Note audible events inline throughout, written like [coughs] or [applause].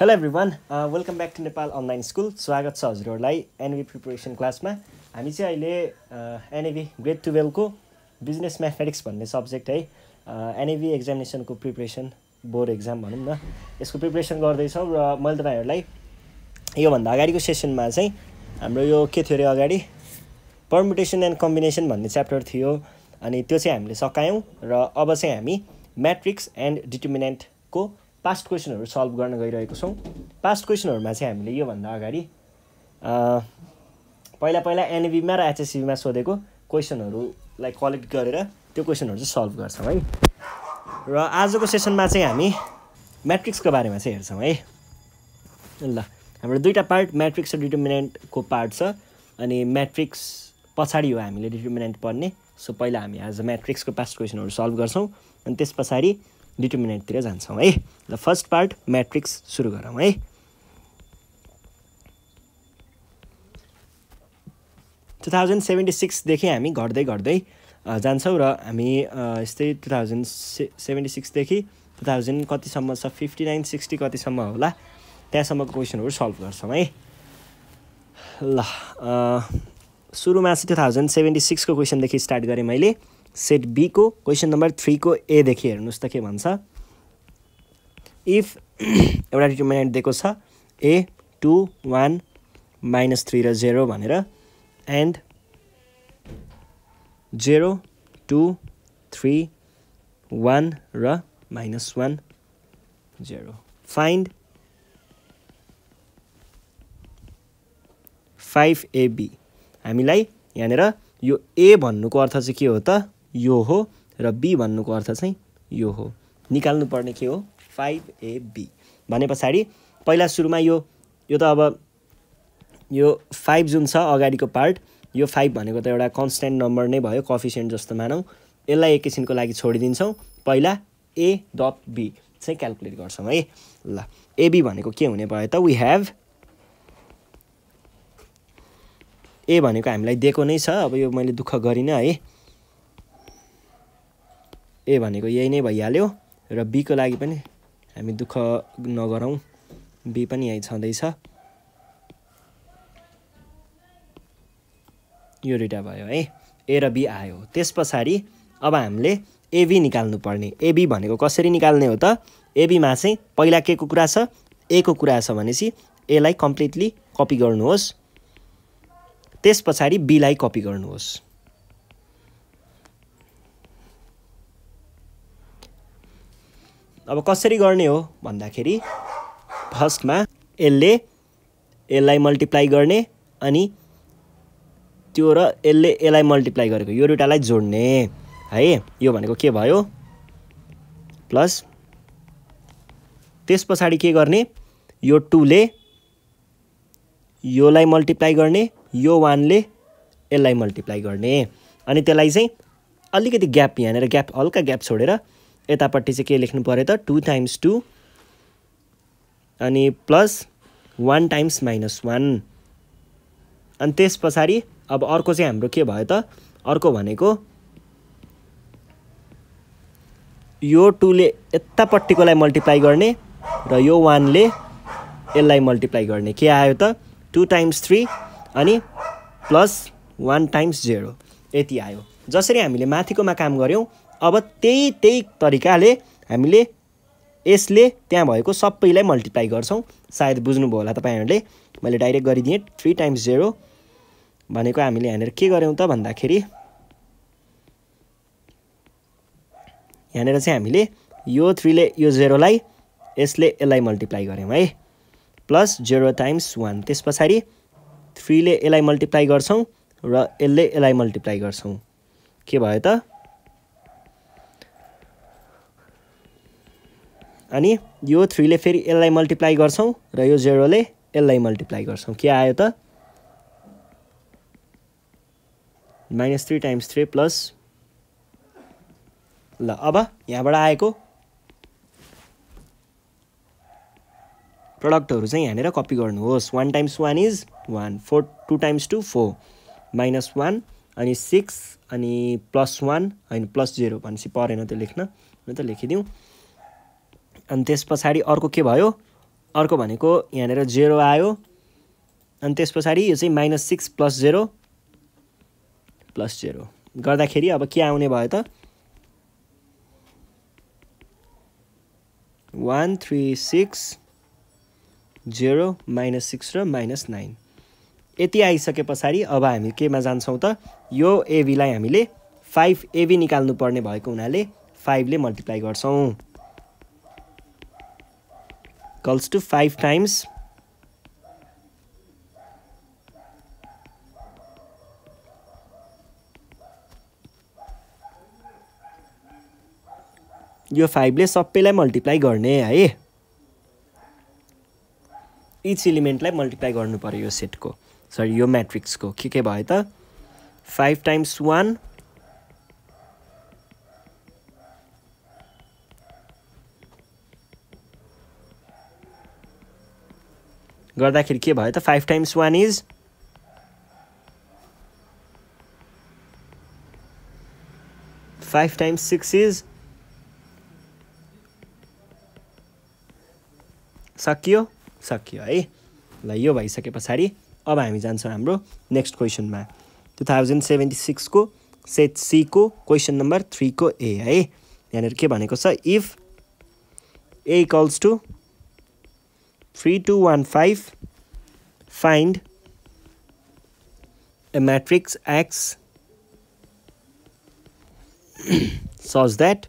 Hello everyone welcome back to Nepal online school स्वागत छ हजुरहरूलाई एनएबी प्रिपरेसन क्लासमा हामी चाहिँ अहिले एनएबी ग्रेड टुवेल्भको बिजनेस म्याथमेटिक्स भन्ने सब्जेक्ट है एनएबी एक्जामिनेसनको प्रिपरेसन बोर्ड एक्जाम भनौँ न यसको प्रिपरेसन गर्दैछौँ र मैले तपाईँहरूलाई योभन्दा अगाडिको सेसनमा चाहिँ हाम्रो यो के थियो अरे अगाडि पर्मुटेसन एन्ड कम्बिनेसन भन्ने च्याप्टर थियो अनि त्यो चाहिँ हामीले सकायौँ र अब चाहिँ हामी म्याट्रिक्स एन्ड डिटर्मिनेन्टको पास्ट क्वेसनहरू सल्भ गर्न गइरहेको छौँ पास्ट क्वेसनहरूमा चाहिँ हामीले योभन्दा अगाडि पहिला पहिला एनएबीमा र एचएसबीमा सोधेको क्वेसनहरूलाई कलेक्ट गरेर त्यो क्वेसनहरू चाहिँ सल्भ गर्छौँ है र आजको सेसनमा चाहिँ हामी म्याट्रिक्सको बारेमा चाहिँ हेर्छौँ है ल हाम्रो दुईवटा पार्ट म्याट्रिक्स र डिटर्मिनेन्टको पार्ट छ अनि म्याट्रिक्स पछाडि हो हामीले डिटर्मिनेन्ट पढ्ने सो पहिला हामी आज म्याट्रिक्सको पास्ट क्वेसनहरू सल्भ गर्छौँ अनि त्यस पछाडि डिटर्मिनेन्टतिर जान्छौँ है ल फर्स्ट पार्ट म्याट्रिक्स सुरु गरौँ है टु थाउजन्ड सेभेन्टी सिक्सदेखि हामी घट्दै घट्दै जान्छौँ र हामी यस्तै टु थाउजन्ड से सेभेन्टी सिक्सदेखि टु थाउजन्ड कतिसम्म छ फिफ्टी नाइन सिक्सटी कतिसम्म होला त्यहाँसम्मको क्वेसनहरू सल्भ गर्छौँ है ल सुरुमा चाहिँ टु थाउजन्ड सेभेन्टी सिक्सको क्वेसनदेखि स्टार्ट गरेँ मैले सेट बीको क्वेसन नम्बर थ्रीको देखि हेर्नुहोस् त के भन्छ इफ [clears throat] एउटा डिटर्मिनेन्ट दिएको छ A two one minus three र जेरो भनेर and zero two three one र minus one zero find five AB हामीलाई यहाँनिर यो ए भन्नुको अर्थ चाहिँ के हो त यो हो र बी भन्नुको अर्थ चाहिँ यो हो निकाल्नु पर्ने के हो फाइभ ए बी भने पछाडि पहिला सुरुमा यो यो त अब यो फाइभ जुन छ अगाडिको पार्ट यो फाइभ भनेको त एउटा कन्सटेन्ट नम्बर नै भयो कफिसियन्ट जस्तो मानौँ यसलाई एकैछिनको लागि छोडिदिन्छौँ पहिला ए डट बी चाहिँ क्यालकुलेट गर्छौँ है ल एबी भनेको के हुने भयो त वी हेभ ए भनेको हामीलाई दिएको नै छ अब यो मैले दुःख गरिनँ है ए भनेको यही नै भइहाल्यो र बीको लागि पनि हामी दुःख नगरौँ बी पनि यहीँ छँदैछ यो दुइटा भयो है ए र बी आयो त्यस पछाडि अब हामीले एबी निकाल्नुपर्ने एबी भनेको कसरी निकाल्ने हो त एबीमा चाहिँ पहिला के को कुरा छ ए को कुरा छ भनेपछि एलाई कम्प्लिटली कपी गर्नुहोस् त्यस पछाडि बीलाई कपी गर्नुहोस् अब कसरी गर्ने हो भन्दाखेरि फर्स्टमा यसले यसलाई मल्टिप्लाई गर्ने अनि त्यो र यसले यसलाई मल्टिप्लाई गरेको यो दुइटालाई जोड्ने है यो भनेको के भयो प्लस त्यस पछाडि के गर्ने यो टूले योलाई मल्टिप्लाई गर्ने यो वानले यसलाई मल्टिप्लाई गर्ने अनि त्यसलाई चाहिँ अलिकति ग्याप यहाँनिर ग्याप हल्का ग्याप छोडेर यतापट्टि चाहिँ के लेख्नु पऱ्यो त टु टाइम्स टू अनि plus one times minus one अनि त्यस पछाडि अब अर्को चाहिँ हाम्रो के भयो त अर्को भनेको यो टूले यतापट्टिकोलाई मल्टिप्लाई गर्ने र यो वानले यसलाई मल्टिप्लाई गर्ने के आयो त टु टाइम्स थ्री अनि प्लस वान टाइम्स जेरो यति आयो जसरी हामीले माथिकोमा काम गऱ्यौँ अब त्यही त्यही तरिकाले हामीले यसले त्यहाँ भएको सबैलाई मल्टिप्लाई गर्छौँ सायद बुझ्नुभयो होला तपाईँहरूले मैले डाइरेक्ट गरिदिएँ थ्री टाइम्स जेरो भनेको हामीले यहाँनिर के गऱ्यौँ त भन्दाखेरि यहाँनिर चाहिँ हामीले यो थ्रीले यो जेरोलाई यसले यसलाई मल्टिप्लाई गऱ्यौँ है प्लस जेरो टाइम्स वान त्यस पछाडि थ्रीले यसलाई मल्टिप्लाई गर्छौँ र यसले यसलाई मल्टिप्लाई गर्छौँ के भयो त अनि यो थ्रीले फेरि यसलाई मल्टिप्लाई गर्छौँ र यो जेरोले यसलाई मल्टिप्लाई गर्छौँ के आयो त minus three times three plus ल अब यहाँबाट आएको प्रडक्टहरू चाहिँ यहाँनिर कपी गर्नुहोस् one times one is one four two times two four minus one अनि सिक्स अनि प्लस वान होइन प्लस जेरो भनेपछि परेन त्यो लेख्न त लेखिदिउँ अनि त्यस पछाडि अर्को के भयो अर्को भनेको यहाँनिर जेरो आयो अनि त्यस पछाडि यो चाहिँ minus six plus zero plus zero गर्दाखेरि अब के आउने भयो त one three six zero minus six र माइनस नाइन यति आइसके पछाडि अब हामी केमा जान्छौँ त यो एबीलाई हामीले फाइभ एबी पर्ने भएको हुनाले फाइभले मल्टिप्लाई गर्छौँ equals to 5 times यो फाइभले सबैलाई मल्टिप्लाई गर्ने है इच इलिमेन्टलाई मल्टिप्लाई गर्नु पऱ्यो यो सेटको सरी यो म्याट्रिक्सको के के भयो त फाइभ टाइम्स वान गर्दाखेरि के भयो त five times one is five times six is सकियो सकियो है ल यो भइसके पछाडि अब हामी जान्छौँ हाम्रो नेक्स्ट क्वेसनमा टु थाउजन्ड सेभेन्टी सिक्सको सेट सीको क्वेसन नम्बर थ्रीको ए है यहाँनिर के भनेको छ if A equals to 3215 find a matrix X such [coughs] that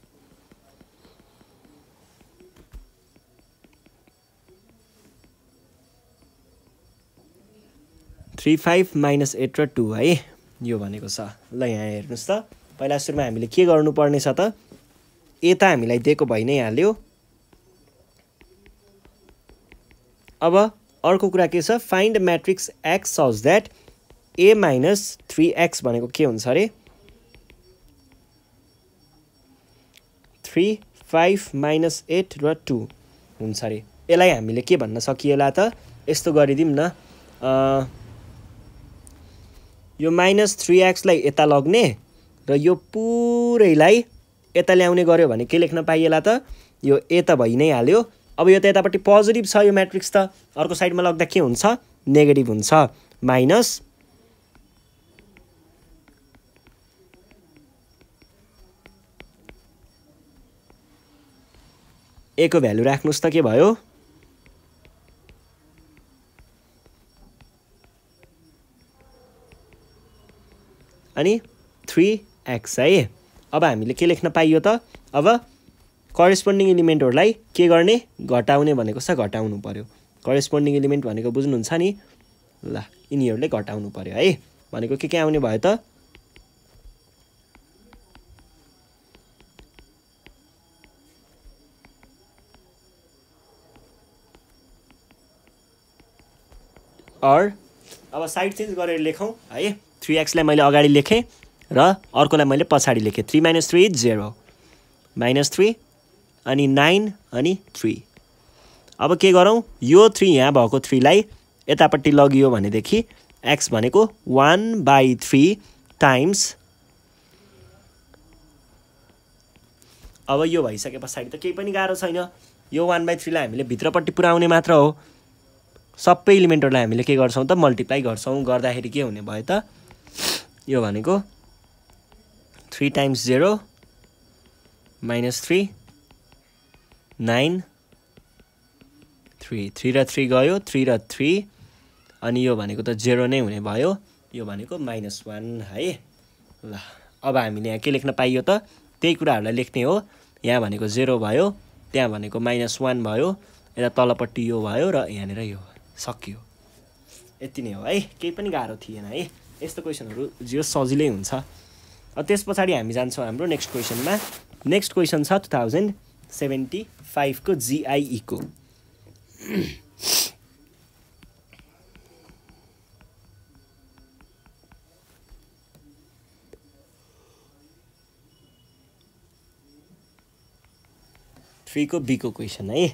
three five minus eight र टू है यो भनेको छ ल यहाँ हेर्नुहोस् त पहिला सुरुमा हामीले के गर्नुपर्ने छ त यता हामीलाई दिएको भइ नै हाल्यो अब अर्को कुरा के छ find matrix X such that A minus three X भनेको के हुन्छ अरे थ्री फाइभ माइनस एट र टू हुन्छ अरे यसलाई हामीले के भन्न सकिएला त यस्तो गरिदिउँ न यो माइनस थ्री एक्सलाई यता लग्ने र यो पुरैलाई यता ल्याउने गर्यो भने के लेख्न पाइएला त यो ए त भइ नै हाल्यो अब यो त यतापट्टि पोजिटिभ छ यो म्याट्रिक्स त अर्को साइडमा लग्दा के हुन्छ नेगेटिभ हुन्छ माइनस ए को भ्यालु राख्नुहोस् त के भयो अनि थ्री एक्स है अब हामीले के लेख्न पाइयो त अब करेस्पोन्डिङ इलिमेन्टहरूलाई के गर्ने घटाउने भनेको छ घटाउनु पऱ्यो करेस्पोन्डिङ इलिमेन्ट भनेको बुझ्नुहुन्छ नि ल यिनीहरूले घटाउनु पऱ्यो है भनेको के के आउने भयो त अर अब साइड चेन्ज गरेर लेखौँ है थ्री एक्सलाई मैले अगाडि लेखेँ र अर्कोलाई मैले पछाडि लेखेँ three minus three is zero minus three अनि नाइन अनि थ्री अब के गरौँ यो थ्री यहाँ भएको थ्रीलाई यतापट्टि लगियो भनेदेखि एक्स भनेको वान बाई थ्री टाइम्स अब यो भइसके पछाडि त केही पनि गाह्रो छैन यो वान बाई थ्रीलाई हामीले भित्रपट्टि पुऱ्याउने मात्र हो सबै इलिमेन्टहरूलाई हामीले के गर्छौँ त मल्टिप्लाई गर्छौँ गर्दाखेरि के हुने भयो त यो भनेको three times zero minus three nine three three र थ्री गयो थ्री र थ्री अनि यो भनेको त जेरो नै हुने भयो यो भनेको माइनस वान है ल अब हामीले यहाँ के लेख्न पाइयो त त्यही कुराहरूलाई लेख्ने हो यहाँ भनेको जेरो भयो त्यहाँ भनेको माइनस वान भयो यता तलपट्टि यो भयो र यहाँनिर यो सकियो यति नै हो है केही पनि गाह्रो थिएन है यस्तो क्वेसनहरू जियो सजिलै हुन्छ त्यस पछाडि हामी जान्छौँ हाम्रो नेक्स्ट क्वेसनमा नेक्स्ट क्वेसन छ टु थाउजन्ड सेभेन्टी फाइभको जिआइईको थ्रीको बीको क्वेसन है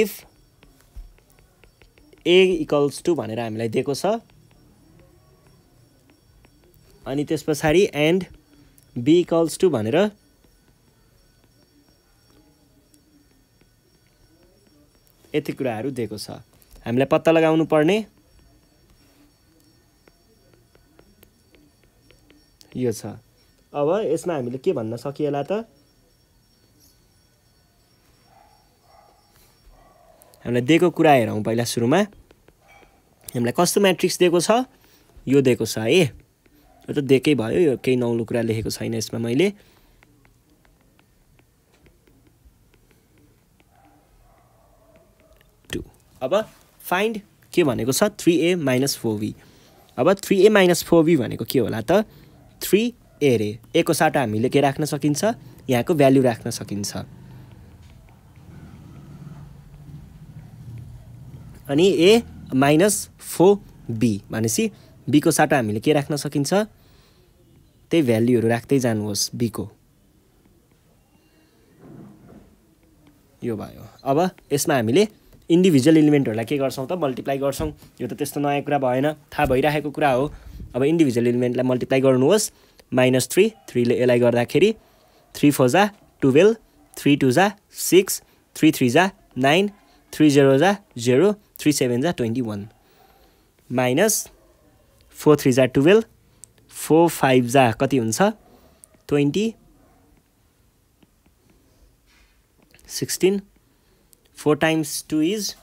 इफ ए इक्वल्स टू भनेर हामीलाई दिएको छ अनि त्यस पछाडि एन्ड बी इक्वल्स टू भनेर यति कुराहरू दिएको छ हामीलाई पत्ता लगाउनु पर्ने यो छ अब यसमा हामीले के भन्न सकिएला त हामीलाई दिएको कुरा हेरौँ पहिला सुरुमा हामीलाई कस्तो म्याट्रिक्स दिएको छ यो दिएको छ है यो त दिएकै भयो यो केही नौलो कुरा लेखेको छैन यसमा मैले अब फाइन्ड के भनेको छ three A minus four B अब three A minus four B भनेको के होला त थ्री ए रे एको साटा हामीले के राख्न सकिन्छ यहाँको भ्याल्यु राख्न सकिन्छ अनि ए माइनस फोर बी भनेपछि बीको साटा हामीले के राख्न सकिन्छ त्यही भ्याल्युहरू राख्दै जानुहोस् बीको यो भयो अब यसमा हामीले इन्डिभिजुअल इलिमेन्टहरूलाई के गर्छौँ त मल्टिप्लाई गर्छौँ यो त त्यस्तो नयाँ कुरा भएन थाहा भइरहेको कुरा हो अब इन्डिभिजुअल इलिमेन्टलाई मल्टिप्लाई गर्नुहोस् माइनस थ्री थ्रीले यसलाई गर्दाखेरि थ्री फोर जा टुवेल्भ थ्री टू जा सिक्स थ्री थ्री जा नाइन थ्री जेरो जा जेरो थ्री सेभेन जा twenty one minus four three जा टुवेल्भ फोर फाइभ जा कति हुन्छ twenty sixteen four times two is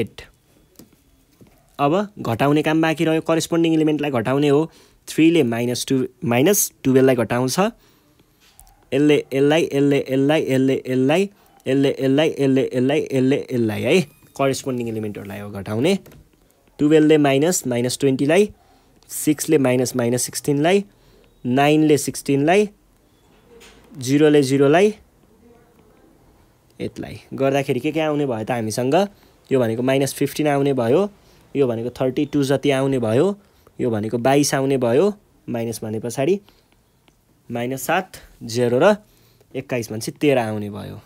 eight अब घटाउने काम बाँकी रह्यो करेस्पोन्डिङ इलिमेन्टलाई घटाउने हो थ्रीले माइनस टु माइनस टुवेल्भलाई घटाउँछ यसले यसलाई यसले यसलाई यसले यसलाई यसले यसलाई यसले यसलाई यसले यसलाई है करेस्पोन्डिङ इलिमेन्टहरूलाई हो घटाउने टुवेल्भले माइनस माइनस ट्वेन्टीलाई सिक्सले माइनस माइनस सिक्सटिनलाई नाइनले सिक्सटिनलाई जिरोले जिरोलाई यसलाई गर्दाखेरि के के आउने भयो त हामीसँग यो भनेको माइनस फिफ्टिन आउने भयो यो भनेको थर्टी टू जति आउने भयो यो भनेको बाइस आउने भयो माइनस भने पछाडि माइनस सात जेरो र एक्काइस भनेपछि तेह्र आउने भयो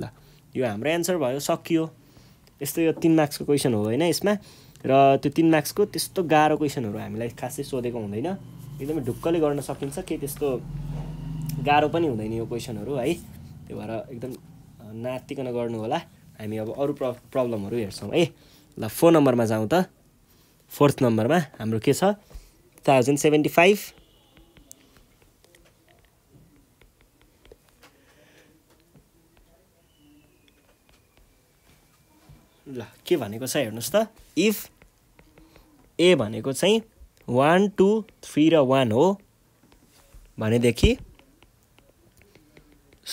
ल यो हाम्रो एन्सर भयो सकियो यस्तो यो तिन मार्क्सको क्वेसन हो होइन यसमा र त्यो तिन मार्क्सको त्यस्तो गाह्रो क्वेसनहरू हामीलाई खासै सोधेको हुँदैन एकदमै ढुक्कले गर्न सकिन्छ केही त्यस्तो गाह्रो पनि हुँदैन यो क्वेसनहरू है त्यही भएर एकदम नातिकन गर्नु होला हामी अब अरू प्र प्रब्लमहरू हेर्छौँ है ल फोर नम्बरमा जाउँ त फोर्थ नम्बरमा हाम्रो के छ थाउजन्ड सेभेन्टी फाइभ ल के भनेको छ हेर्नुहोस् त इफ ए भनेको चाहिँ वान टू थ्री र वान हो भनेदेखि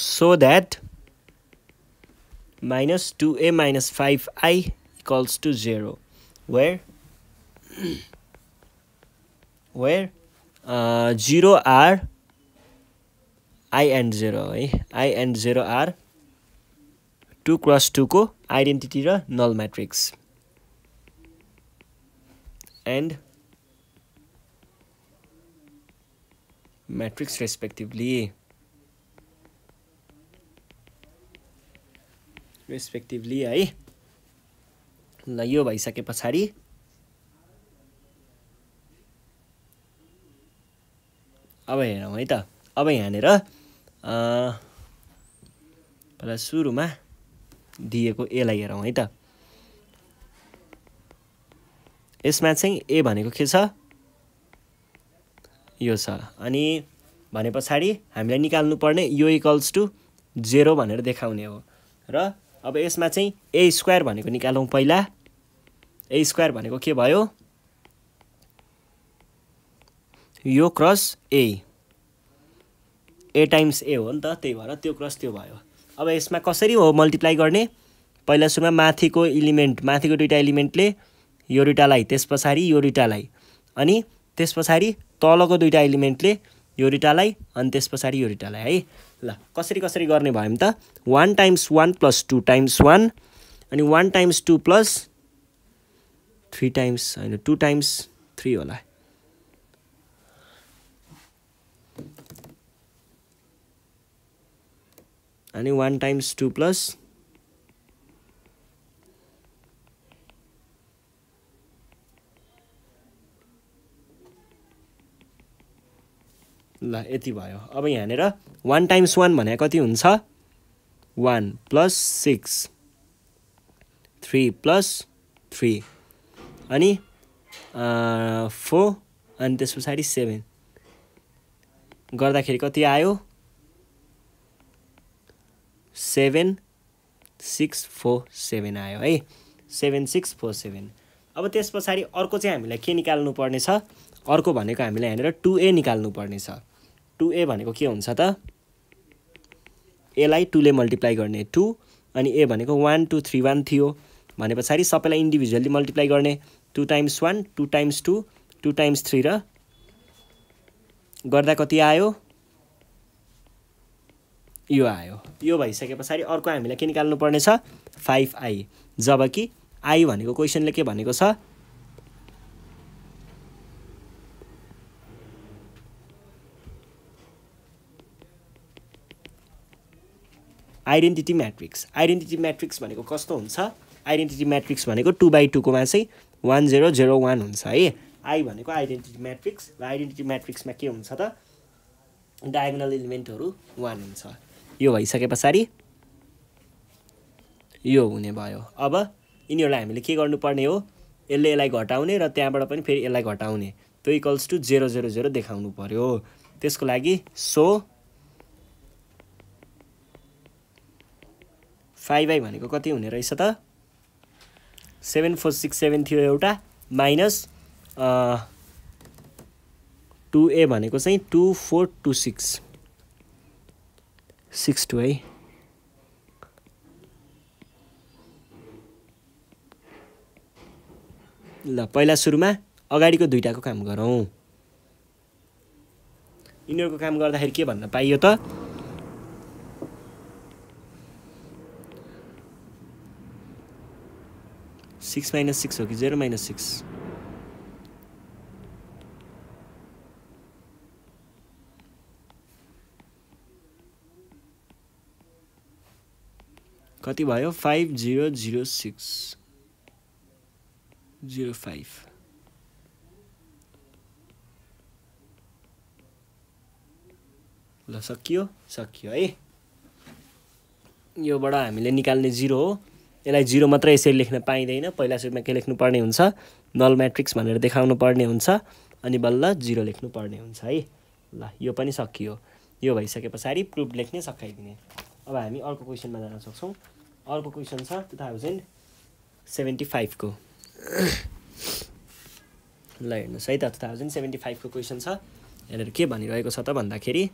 so that minus 2a minus 5i equals to 0 where where uh, 0 are i and 0 eh? i and 0 are 2 cross 2 ko identity ra null matrix and matrix respectively respectively है ल यो भइसके पछाडि अब हेरौँ है त अब यहाँनिर पहिला सुरुमा दिएको एलाई हेरौँ है त यसमा चाहिँ ए भनेको के छ यो छ अनि भने पछाडि हामीलाई निकाल्नुपर्ने यो इक्वल्स टु जेरो भनेर देखाउने हो र अब यसमा चाहिँ ए स्क्वायर भनेको निकालौँ पहिला ए स्क्वायर भनेको के भयो यो क्रस ए ए टाइम्स ए हो नि त त्यही भएर त्यो क्रस त्यो भयो अब यसमा कसरी हो मल्टिप्लाई गर्ने पहिला सुरुमा माथिको इलिमेन्ट माथिको दुइटा इलिमेन्टले यो रिटालाई त्यस पछाडि यो रिटालाई अनि त्यस पछाडि तलको दुइटा इलिमेन्टले यो रिटालाई अनि त्यस पछाडि यो रिटालाई है ल कसरी कसरी गर्ने भयो भने त one times one plus two times one अनि one times two plus three times होइन टू टाइम्स थ्री होला अनि वान टाइम्स टू प्लस ल यति भयो अब यहाँनिर वान टाइम्स वान भने कति हुन्छ one plus six three plus three अनि फोर अनि त्यस पछाडि सेभेन गर्दाखेरि कति आयो सेभेन सिक्स फोर सेभेन आयो है सेभेन सिक्स फोर सेभेन अब त्यस पछाडि अर्को चाहिँ हामीलाई के निकाल्नु छ अर्को भनेको हामीले यहाँनिर टु ए निकाल्नुपर्नेछ टु ए भनेको के हुन्छ त एलाई टुले मल्टिप्लाई गर्ने टु अनि ए भनेको वान टू थ्री वान थियो भने पछाडि सबैलाई इन्डिभिजुअली मल्टिप्लाई गर्ने two times one two times two two times three र गर्दा कति आयो यो आयो यो भइसके पछाडि अर्को हामीलाई के निकाल्नु पर्नेछ फाइभ आई जबकि आई भनेको क्वेसनले के भनेको छ आइडेन्टिटी म्याट्रिक्स आइडेन्टिटी म्याट्रिक्स भनेको कस्तो हुन्छ आइडेन्टिटी म्याट्रिक्स भनेको टू बाई टूकोमा चाहिँ वान जेरो जेरो वान हुन्छ है आई भनेको आइडेन्टिटी म्याट्रिक्स र आइडेन्टिटी म्याट्रिक्समा के हुन्छ त डायगोनल इलिमेन्टहरू वान हुन्छ यो भइसके पछाडि यो हुने भयो अब यिनीहरूलाई हामीले के गर्नुपर्ने हो यसले यसलाई घटाउने र त्यहाँबाट पनि फेरि यसलाई घटाउने त्यो equals to zero zero zero देखाउनु पऱ्यो त्यसको लागि सो फाइभ आई भनेको कति हुने रहेछ त सेभेन फोर सिक्स सेभेन थियो एउटा माइनस टु ए भनेको चाहिँ two four two six six two है ल पहिला सुरुमा अगाडिको दुइटाको काम गरौँ यिनीहरूको काम गर्दाखेरि के भन्न पाइयो त सिक्स माइनस सिक्स हो कि जेरो माइनस सिक्स कति भयो five zero zero six zero five ल सकियो सकियो है योबाट हामीले निकाल्ने जिरो हो यसलाई जिरो मात्र यसरी लेख्न पाइँदैन पहिला सुरुमा के लेख्नुपर्ने हुन्छ नल म्याट्रिक्स भनेर देखाउनु पर्ने हुन्छ अनि बल्ल जिरो लेख्नुपर्ने हुन्छ है ल यो पनि सकियो यो भइसके पछाडि प्रुफ लेख्ने सकाइदिने अब हामी अर्को क्वेसनमा जान सक्छौँ अर्को क्वेसन छ टु थाउजन्ड सेभेन्टी फाइभको ल हेर्नुहोस् है त टु थाउजन्ड सेभेन्टी फाइभको क्वेसन छ यहाँनिर के भनिरहेको छ त भन्दाखेरि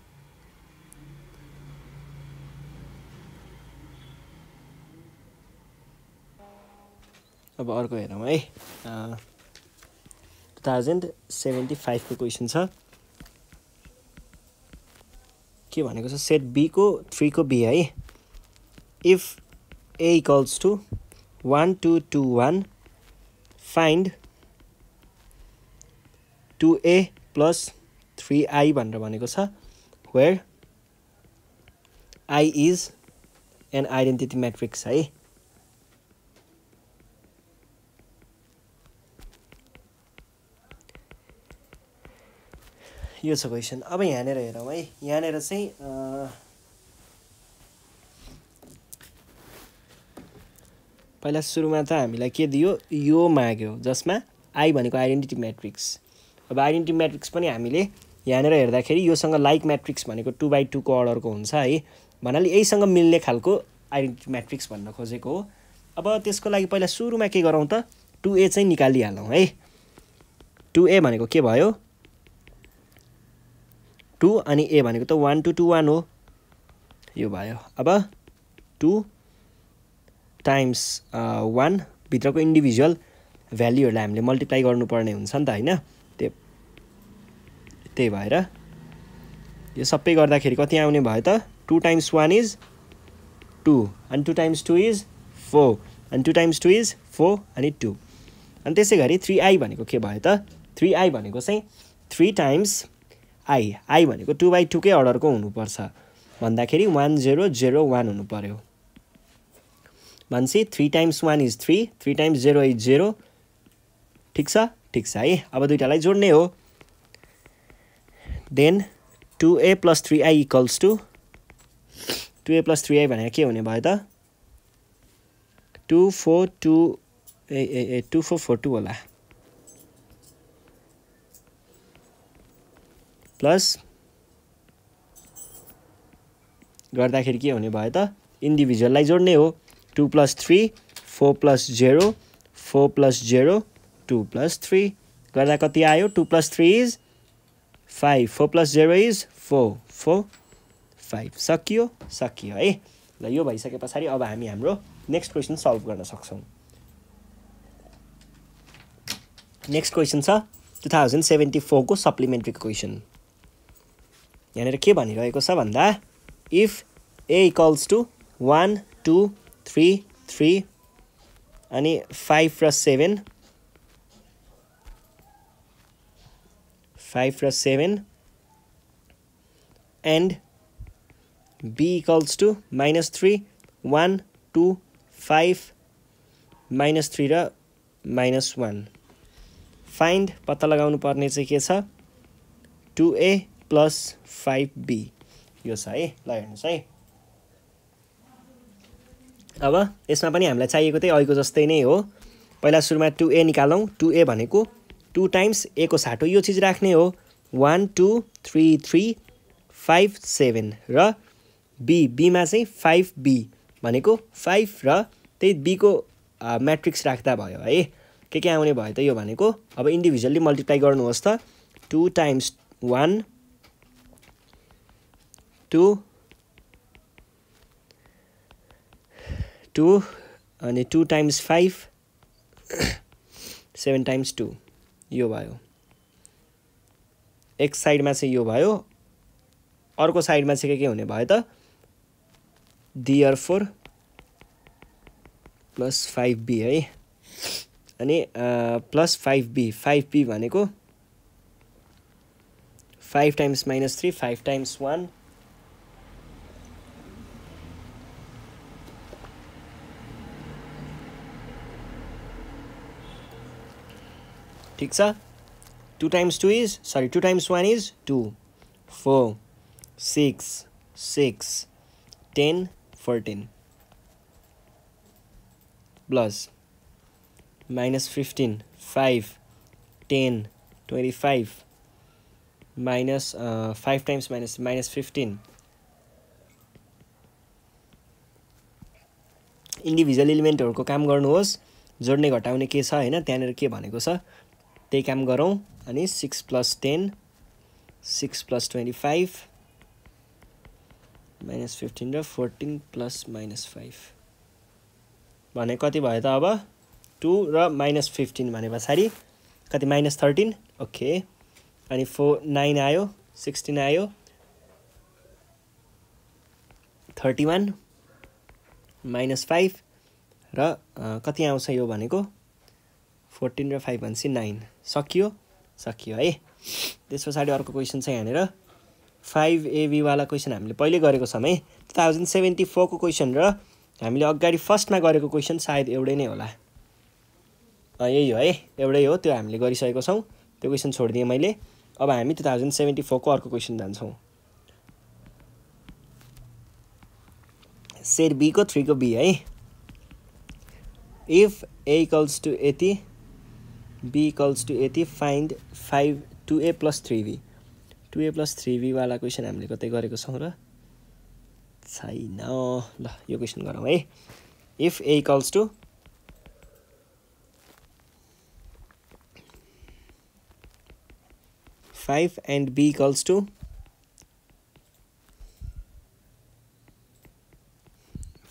अब अर्को हेरौँ है टु थाउजन्ड सेभेन्टी फाइभको क्वेसन छ के भनेको छ सेट बीको थ्रीको बी है if A equals to one two two one find two A plus three I भनेर भनेको छ where I is an identity matrix है यो छ क्वेसन अब यहाँनिर हेरौँ है यहाँनिर चाहिँ पहिला सुरुमा त हामीलाई के दियो यो माग्यो जसमा आई भनेको आइडेन्टिटी म्याट्रिक्स अब आइडेन्टिटी म्याट्रिक्स पनि हामीले यहाँनिर हेर्दाखेरि योसँग लाइक म्याट्रिक्स भनेको टू बाई टूको अर्डरको हुन्छ है भन्नाले यहीसँग मिल्ने खालको आइडेन्टिटी म्याट्रिक्स भन्न खोजेको हो अब त्यसको लागि पहिला सुरुमा के गरौँ त टु ए चाहिँ निकालिहालौँ है टु ए भनेको के भयो टु अनि ए भनेको त वान टू टू वान हो यो भयो अब टु टाइम्स वान भित्रको इन्डिभिजुअल भ्याल्युहरूलाई हामीले मल्टिप्लाई गर्नुपर्ने हुन्छ नि त होइन त्यो त्यही भएर यो सबै गर्दाखेरि कति आउने भयो त two times one is two अनि two times two is four अनि two times two is four अनि टू अनि त्यसै गरी थ्री आई भनेको के भयो त थ्री आई भनेको चाहिँ थ्री टाइम्स आई आई भनेको टु बाई टुकै अर्डरको हुनुपर्छ भन्दाखेरि वान जेरो जेरो वान हुनु पऱ्यो भनेपछि three times one is three three times zero is zero ठिक छ ठिक छ है अब दुइटालाई जोड्ने हो then two A plus three I equals to two A plus three I भनेर के हुने भयो त two four two A A two four four two होला प्लस गर्दाखेरि के हुने भयो त इन्डिभिजुअललाई जोड्ने हो two plus three four plus zero four plus zero two plus three गर्दा कति आयो two plus three is five four plus zero is four four five सकियो सकियो है ल यो भइसके पछाडि अब हामी हाम्रो नेक्स्ट क्वेसन सल्भ गर्न सक्छौँ नेक्स्ट क्वेसन छ टु थाउजन्ड सेभेन्टी फोरको सप्लिमेन्ट्री क्वेसन यहाँनिर के भनिरहेको छ भन्दा if A equals to one two three three अनि फाइभ र सेभेन फाइभ र seven and B equals to minus three one two five minus three र माइनस वान फाइन्ड पत्ता लगाउनु पर्ने चाहिँ के छ two A plus five B यो छ है ल हेर्नुहोस् है अब यसमा पनि हामीलाई चाहिएको त्यही अहिलेको जस्तै नै हो पहिला सुरुमा टु ए निकालौँ टु ए भनेको टु टाइम्स एको साटो यो चिज राख्ने हो one two three three five seven र बी बीमा चाहिँ फाइभ बी भनेको फाइभ र त्यही बीको म्याट्रिक्स राख्दा भयो है के के आउने भयो त यो भनेको अब इन्डिभिजुअल्ली मल्टिप्लाई गर्नुहोस् त two times one two two अनि two times five seven times two यो भयो एक साइडमा चाहिँ यो भयो अर्को साइडमा चाहिँ के के हुने भयो त there four plus five B है अनि plus five B five B भनेको five times minus three five times one ठिक छ two times two is sorry two times one is two four six six ten fourteen plus minus fifteen five ten twenty five minus five times minus minus fifteen individual इलिमेन्टहरूको काम गर्नुहोस् जोड्ने घटाउने के छ होइन त्यहाँनिर के भनेको छ त्यही काम गरौँ अनि six plus ten six plus twenty five minus fifteen र फोर्टिन प्लस माइनस फाइभ भने कति भयो त अब टु र माइनस फिफ्टिन भने पछाडि कति माइनस थर्टिन ओके अनि फोर नाइन आयो सिक्सटिन आयो थर्टी वान माइनस फाइभ र कति आउँछ यो भनेको फोर्टिन र फाइभ भनेपछि नाइन सकियो सकियो है त्यस पछाडि अर्को क्वेसन छ यहाँनिर फाइभ एबीवाला क्वेसन हामीले पहिले गरेको छौँ है टु थाउजन्ड सेभेन्टी फोरको क्वेसन र हामीले अगाडि फर्स्टमा गरेको क्वेसन सायद एउटै नै होला यही हो है एउटै हो त्यो हामीले गरिसकेको छौँ त्यो क्वेसन छोडिदिएँ मैले अब हामी टु थाउजन्ड सेभेन्टी फोरको अर्को क्वेसन जान्छौँ सेट बीको थ्रीको बी है इफ ए इक्वल्स टु यति बी इक्वल्स टु यति find five two A plus three B two A plus three बीवाला क्वेसन हामीले कतै गरेको छौँ र छैन ल यो क्वेसन गरौँ है if A equals to five and B equals to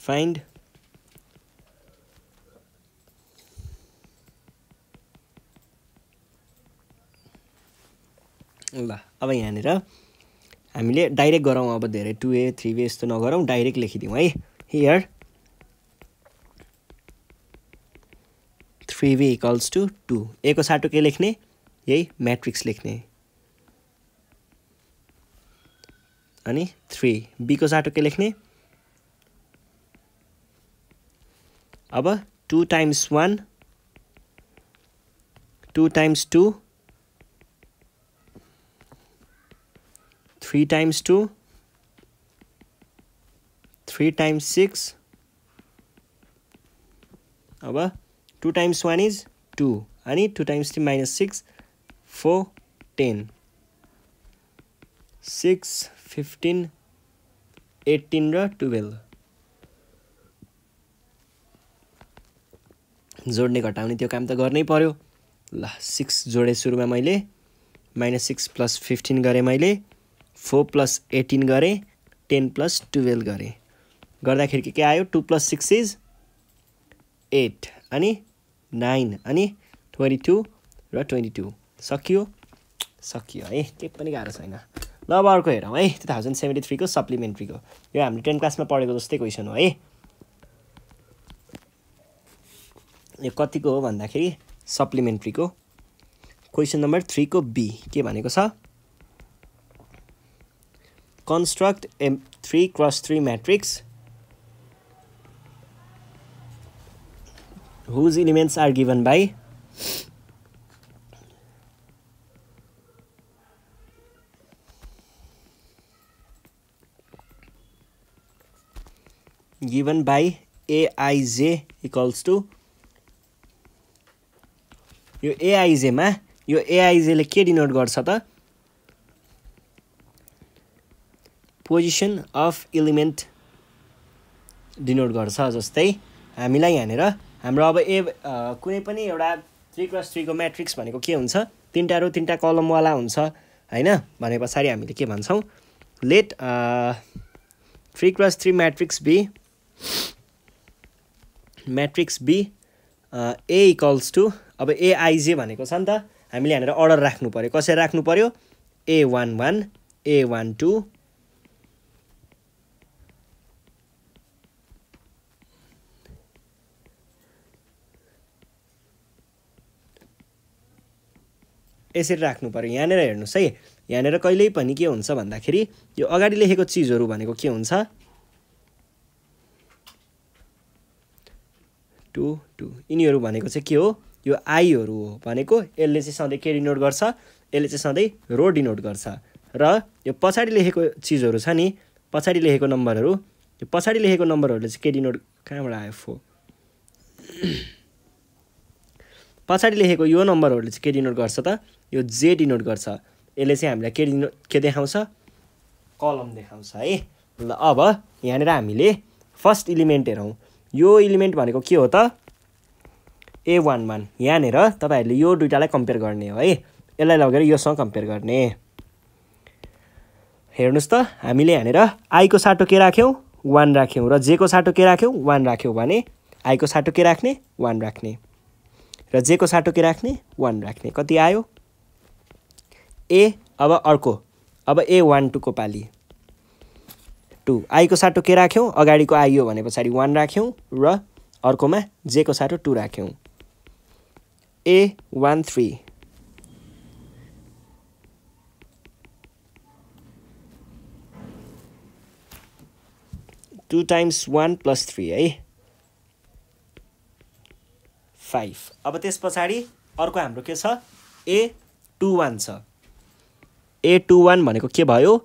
find ल अब यहाँनिर हामीले डाइरेक्ट गरौँ अब धेरै टु ए थ्री वे यस्तो नगरौँ डाइरेक्ट लेखिदिउँ है here three way equals to two A को साटो के लेख्ने यही म्याट्रिक्स लेख्ने अनि थ्री बीको साटो के लेख्ने अब two times one two times two 3 times 2 3 times 6 अब 2 times 1 is 2 अनि 2 times 3 minus 6 4 10 6 15 18 र 12 जोड्ने घटाउने त्यो काम त गर्नै पर्यो ल सिक्स जोडेँ सुरुमा मैले माइनस सिक्स प्लस फिफ्टिन गरेँ मैले फोर प्लस एटिन गरेँ टेन प्लस टुवेल्भ गरेँ गर्दाखेरि के के आयो two plus six is eight अनि नाइन अनि ट्वेन्टी टू र ट्वेन्टी टू सकियो सकियो है केही पनि गाह्रो छैन ल अब अर्को हेरौँ है टु थाउजन्ड सेभेन्टी थ्रीको सप्लिमेन्ट्रीको यो हामीले टेन क्लासमा पढेको जस्तै क्वेसन हो है यो कतिको हो भन्दाखेरि सप्लिमेन्ट्रीको क्वेसन नम्बर थ्रीको बी के भनेको छ construct a 3 cross 3 matrix whose elements are given by given by aij equals to यो एआइजेमा यो एआइजेले के डिनोट गर्छ त पोजिसन अफ इलिमेन्ट डिनोट गर्छ जस्तै हामीलाई यहाँनिर हाम्रो अब ए कुनै पनि एउटा थ्री क्रस थ्रीको म्याट्रिक्स भनेको के हुन्छ तिनवटा रो तिनवटा कलमवाला हुन्छ होइन भने पछाडि हामीले के भन्छौँ let three cross three matrix B matrix B A equals to अब एआइजे भनेको छ नि त हामीले यहाँनिर अर्डर राख्नु पऱ्यो कसरी राख्नु पऱ्यो A one one A one two यसरी राख्नु पऱ्यो यहाँनिर हेर्नुहोस् है यहाँनिर कहिल्यै पनि के हुन्छ भन्दाखेरि यो अगाडि लेखेको चिजहरू भनेको के हुन्छ टु टु यिनीहरू भनेको चाहिँ के हो यो आईहरू हो भनेको यसले चाहिँ सधैँ के डिनोट गर्छ यसले चाहिँ सधैँ रो डिनोट गर्छ र यो पछाडि लेखेको चिजहरू छ नि पछाडि लेखेको नम्बरहरू यो पछाडि लेखेको नम्बरहरूले चाहिँ के डिनोट कहाँबाट आयो फो पछाडि लेखेको यो नम्बरहरूले चाहिँ के डिनोट गर्छ त यो जे डिनोट गर्छ यसले चाहिँ हामीलाई के डिनो के देखाउँछ कलम देखाउँछ है ल अब यहाँनिर हामीले फर्स्ट इलिमेन्ट हेरौँ यो इलिमेन्ट भनेको के हो त ए वान वान यहाँनिर तपाईँहरूले यो दुइटालाई कम्पेयर गर्ने हो है यसलाई लगेर योसँग कम्पेयर गर्ने हेर्नुहोस् त हामीले यहाँनिर आईको साटो के राख्यौँ वान राख्यौँ र जेको साटो के राख्यौँ वान राख्यौँ भने आईको साटो के राख्ने वान राख्ने र जेको साटो के राख्ने वान राख्ने कति आयो ए अब अर्को अब ए वान टूको पाली टू आईको साटो के राख्यौँ अगाडिको आइयो भने पछाडि वान राख्यौँ र अर्कोमा जेको साटो टू राख्यौँ A one three two times one plus three है फाइभ अब त्यस पछाडि अर्को हाम्रो के छ ए टु वान छ ए टू वान भनेको के भयो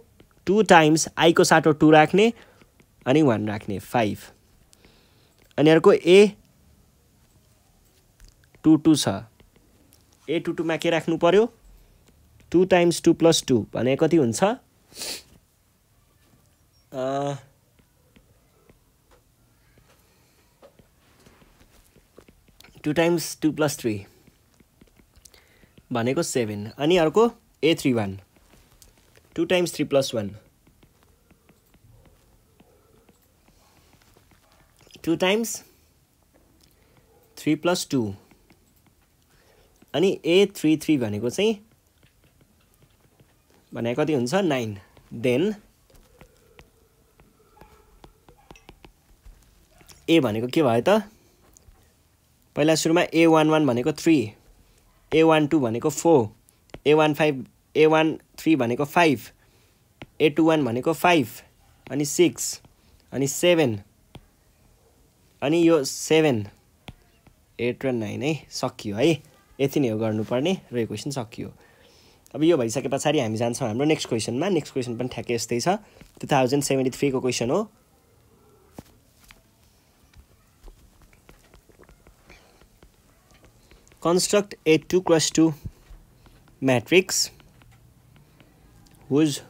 टु टाइम्स आईको साटो टू राख्ने अनि वान राख्ने फाइभ अनि अर्को ए टु टू छ ए टु टूमा के राख्नु पऱ्यो two times two plus two भने कति हुन्छ two times two plus three भनेको सेभेन अनि अर्को A three one 2 times 3 plus 1. 2 times 3 plus 2. अनि ए थ्री थ्री भनेको चाहिँ भने कति हुन्छ नाइन देन A भनेको के भयो त पहिला सुरुमा ए वान वान भनेको थ्री ए वान भनेको four A one five A three भनेको फाइभ ए टू वान भनेको फाइभ अनि सिक्स अनि सेभेन अनि यो सेभेन एट र नाइन है सकियो है यति नै हो गर्नुपर्ने र यो क्वेसन सकियो अब यो भइसके पछाडि हामी जान्छौँ हाम्रो नेक्स्ट क्वेसनमा नेक्स्ट क्वेसन पनि ठ्याक्कै यस्तै छ टु थाउजन्ड सेभेन्टी थ्रीको क्वेसन हो construct A two cross two matrix whose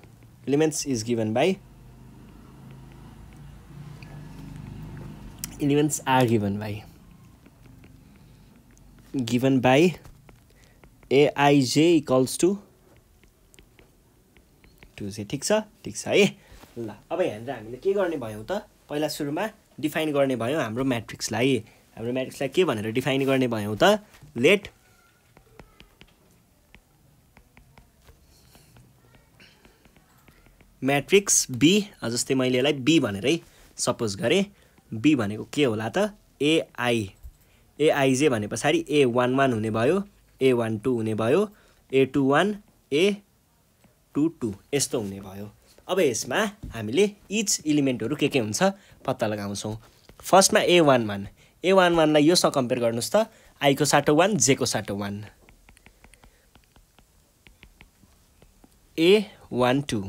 elements is given by elements are given by given by aij equals to two चाहिँ ठिक छ ठिक छ है ल अब यहाँनिर हामीले के गर्ने भयौँ त पहिला सुरुमा डिफाइन गर्ने भयौँ हाम्रो म्याट्रिक्सलाई हाम्रो म्याट्रिक्सलाई के भनेर डिफाइन गर्ने भयौँ त लेट म्याट्रिक्स बी जस्तै मैले यसलाई बी भनेरै सपोज गरेँ बी भनेको के होला त एआई एआइजे भने पछाडि ए वान वान हुने भयो ए वान टू हुने भयो A two one A two two यस्तो हुने भयो अब यसमा हामीले इच इलिमेन्टहरू के के हुन्छ पत्ता लगाउँछौँ फर्स्टमा A one one A one वानलाई योसँग कम्पेयर गर्नुहोस् त आईको साटो वान जेको साटो वान ए वान टू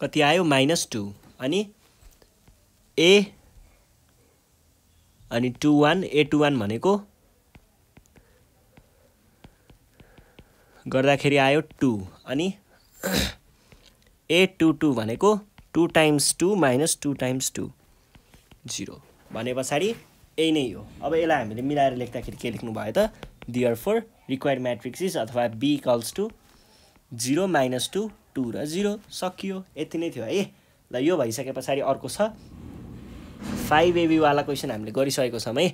कति आयो माइनस टू अनि ए अनि two one A two one भनेको गर्दाखेरि आयो टू अनि ए टु टू भनेको two times two minus two times two zero भने पछाडि यही नै हो अब यसलाई हामीले मिलाएर लेख्दाखेरि के लेख्नु भयो त दियर फोर रिक्वायर्ड म्याट्रिक्सिस अथवा B equals to zero minus two two र जिरो सकियो यति नै थियो है ल यो भइसके पछाडि अर्को छ फाइभ एबीवाला क्वेसन हामीले गरिसकेको छौँ है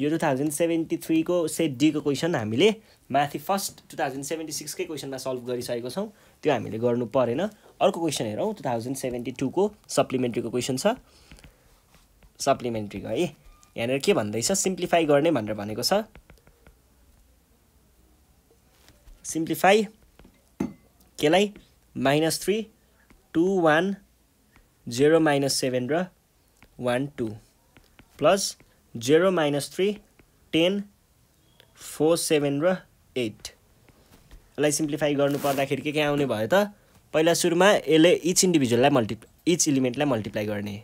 यो टु थाउजन्ड सेभेन्टी थ्रीको सेट डीको क्वेसन हामीले माथि फर्स्ट टु थाउजन्ड सेभेन्टी सिक्सकै क्वेसनमा सल्भ गरिसकेको छौँ त्यो हामीले गर्नु परेन अर्को क्वेसन हेरौँ टु थाउजन्ड सेभेन्टी टूको सप्लिमेन्ट्रीको क्वेसन छ सप्लिमेन्ट्रीको है यहाँनिर के भन्दैछ सिम्प्लिफाई गर्ने भनेर भनेको छ सिम्प्लिफाई केलाई minus three two one zero minus seven र one two plus zero minus three ten four seven र एट यसलाई सिम्प्लिफाई गर्नु पर्दाखेरि के के आउने भयो त पहिला सुरुमा यसले इच इन्डिभिजुअललाई मल्टिप् इच इलिमेन्टलाई मल्टिप्लाई गर्ने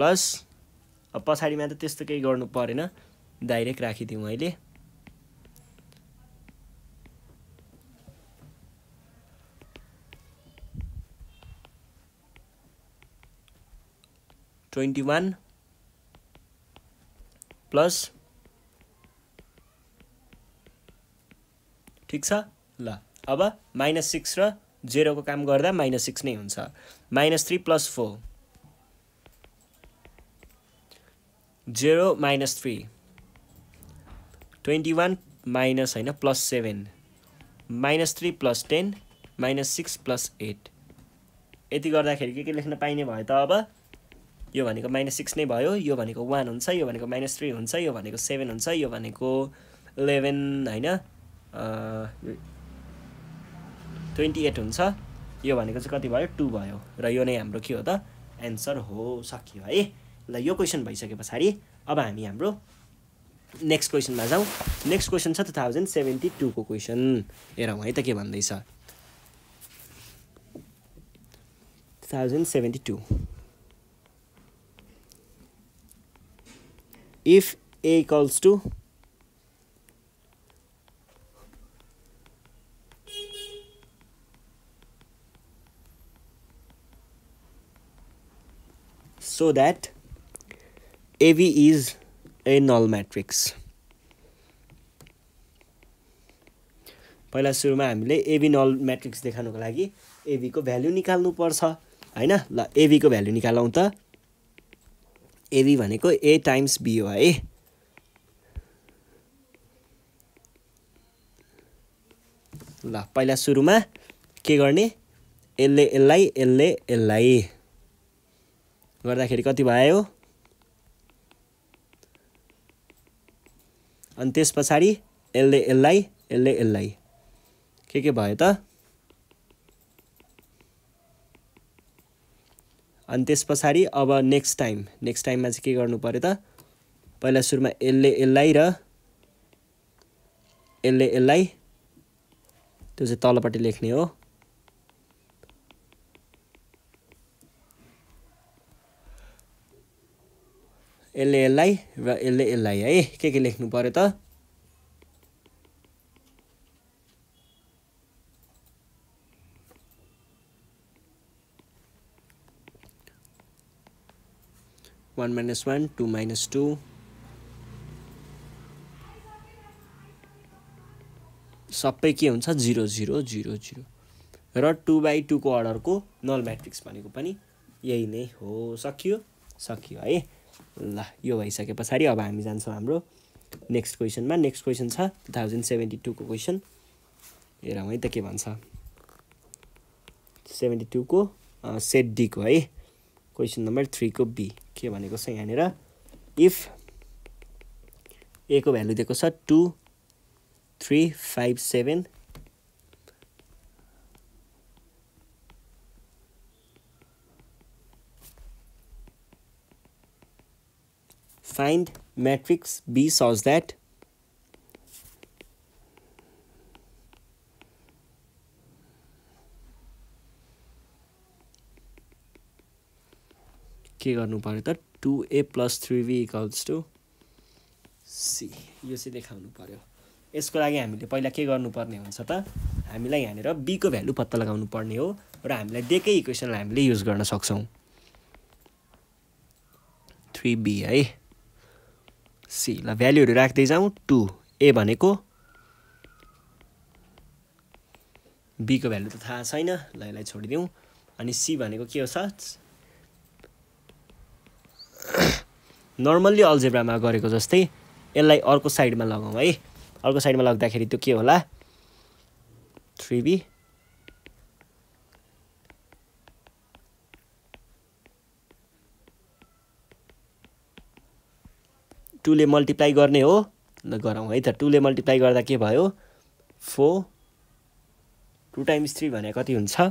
प्लस पछाडिमा त त्यस्तो केही गर्नु परेन डाइरेक्ट राखिदिउँ अहिले ट्वेन्टी वान प्लस ठिक छ ल अब माइनस सिक्स र जेरोको काम गर्दा माइनस सिक्स नै हुन्छ minus three plus four zero minus three twenty one minus होइन plus seven minus three plus ten minus six plus eight यति गर्दाखेरि के के लेख्न पाइने भयो त अब यो भनेको माइनस सिक्स नै भयो यो भनेको वान हुन्छ यो भनेको माइनस थ्री हुन्छ यो भनेको सेभेन हुन्छ यो भनेको इलेभेन होइन ट्वेन्टी एट हुन्छ यो भनेको चाहिँ कति भयो टू भयो र यो नै हाम्रो के हो त एन्सर हो सकियो है ल यो क्वेसन भइसके पछाडि अब हामी हाम्रो नेक्स्ट क्वेसनमा जाउँ नेक्स्ट क्वेसन छ टु थाउजन्ड सेभेन्टी टूको क्वेसन हेरौँ है त के भन्दैछ two thousand seventy two if A equals to so that AV is a null matrix पहिला सुरुमा हामीले एभी नल म्याट्रिक्स देखाउनुको लागि एभीको भ्याल्यु निकाल्नुपर्छ होइन ल एभीको भ्याल्यु निकालौँ त एभी भनेको ए टाइम्स बी हो है ल पहिला सुरुमा के गर्ने यसले यसलाई यसले यसलाई गर्दाखेरि कति भयो अनि त्यस पछाडि यसले यसलाई यसले यसलाई के के भयो त अनि त्यस पछाडि अब नेक्स्ट टाइम नेक्स्ट टाइममा चाहिँ के गर्नु पऱ्यो त पहिला सुरुमा यसले यसलाई र यसले यसलाई त्यो चाहिँ तलपट्टि लेख्ने हो यसले यसलाई र यसले यसलाई है के के लेख्नु पऱ्यो त one minus one two minus two सबै के हुन्छ जिरो जिरो जिरो जिरो र टू बाई टूको अर्डरको नल म्याट्रिक्स भनेको पनि यही नै हो सकियो सकियो है ल यो भइसके पछाडि अब हामी जान्छौँ हाम्रो नेक्स्ट क्वेसनमा नेक्स्ट क्वेसन छ टु थाउजन्ड सेभेन्टी टूको क्वेसन हेरौँ है त के भन्छ सेभेन्टी टूको सेट डीको है क्वेसन नम्बर थ्रीको बी के भनेको छ यहाँनिर इफ ए को भ्यालु दिएको छ two three five seven find matrix B such that के गर्नु पऱ्यो त two A plus three B equals to C यो चाहिँ देखाउनु पऱ्यो यसको लागि हामीले पहिला के गर्नुपर्ने हुन्छ त हामीलाई यहाँनिर बीको भ्यालु पत्ता लगाउनु पर्ने हो र हामीलाई दिएकै इक्वेसनलाई हामीले युज गर्न सक्छौँ थ्री बी है सी ल भ्याल्युहरू राख्दै जाउँ टु ए भनेको बीको भ्यालु त थाहा छैन ल यसलाई छोडिदिउँ अनि सी भनेको के हो सच नर्मल्ली अल्जेब्रामा गरेको जस्तै यसलाई अर्को साइडमा लगाउँ है अर्को साइडमा लग्दाखेरि त्यो के होला थ्री बी टूले मल्टिप्लाई गर्ने हो गरौँ है त टूले मल्टिप्लाई गर्दा के भयो फोर टु टाइम्स थ्री भने कति हुन्छ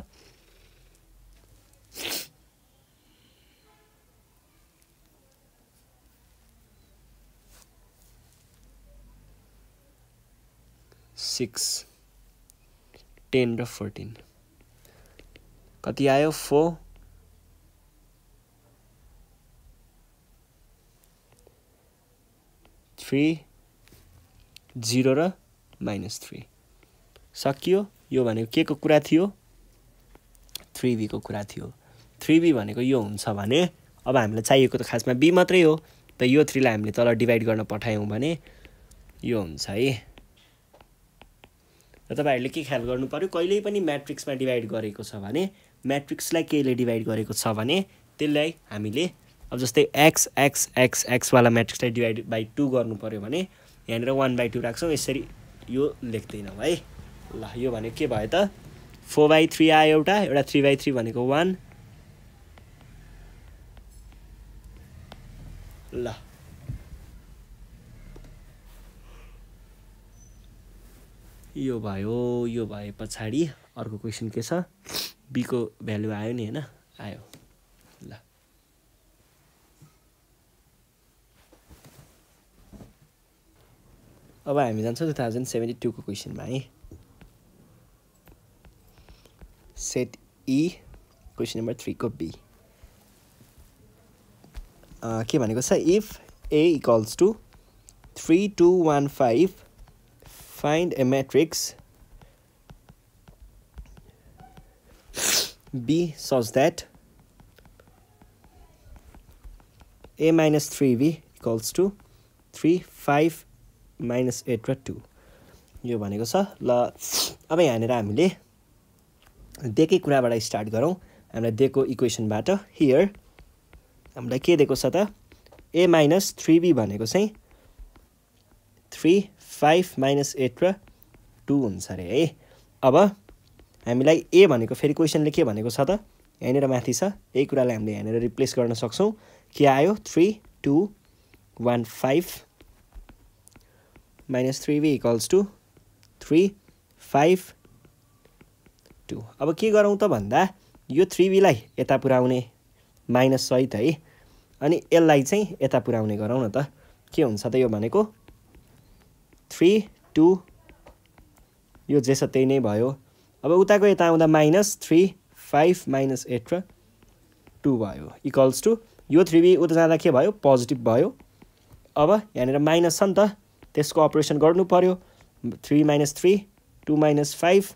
सिक्स टेन र फोर्टिन कति आयो फोर थ्री जिरो र माइनस थ्री सकियो यो भनेको के को कुरा थियो थ्री बीको कुरा थियो थ्री बी भनेको यो हुन्छ भने अब हामीलाई चाहिएको त खासमा बी मात्रै हो त यो थ्रीलाई हामीले तल डिभाइड गर्न पठायौँ भने यो हुन्छ है र तपाईँहरूले के ख्याल गर्नु पऱ्यो कहिल्यै पनि म्याट्रिक्समा डिभाइड गरेको छ भने म्याट्रिक्सलाई केले डिभाइड गरेको छ भने त्यसलाई हामीले अब जस्तै एक्स एक्स एक्स एक्सवाला म्याट्रिक्सलाई डिभाइड बाई टू गर्नु पऱ्यो भने यहाँनिर वान बाई टू राख्छौँ यसरी यो लेख्दैनौँ है ल यो भनेको के भयो त फोर बाई थ्री आयो एउटा एउटा थ्री बाई थ्री भनेको वान ल यो भयो यो भए पछाडि अर्को क्वेसन के छ बीको भ्यालु आयो नि होइन आयो अब हामी जान्छौँ टु थाउजन्ड सेभेन्टी टूको क्वेसनमा है सेट ई क्वेसन नम्बर थ्रीको बी के भनेको छ if A equals to three two one five find A matrix B such that A minus three B equals to three five minus eight र two यो भनेको छ ल अब यहाँनिर हामीले दिएकै कुराबाट स्टार्ट गरौँ हामीलाई दिएको इक्वेसनबाट हियर हामीलाई के दिएको छ त ए माइनस थ्री बी भनेको चाहिँ थ्री फाइभ माइनस एट र टू हुन्छ अरे है अब हामीलाई ए भनेको फेरि क्वेसनले के भनेको छ त यहाँनिर माथि छ यही कुरालाई हामीले यहाँनिर रिप्लेस गर्न सक्छौँ के आयो three two one five minus three B equals to three five two अब के गरौँ त भन्दा यो थ्री बीलाई यता पुऱ्याउने सहित है अनि यसलाई चाहिँ यता पुऱ्याउने गरौँ न त के हुन्छ त यो भनेको थ्री टू यो जे छ त्यही नै भयो अब उताको यता आउँदा minus three five minus eight र टू भयो इक्वल्स टू यो थ्री बी उता जाँदा के भयो पोजिटिभ भयो अब यहाँनिर माइनस छ नि त यसको अपरेसन गर्नु पऱ्यो three minus three two minus five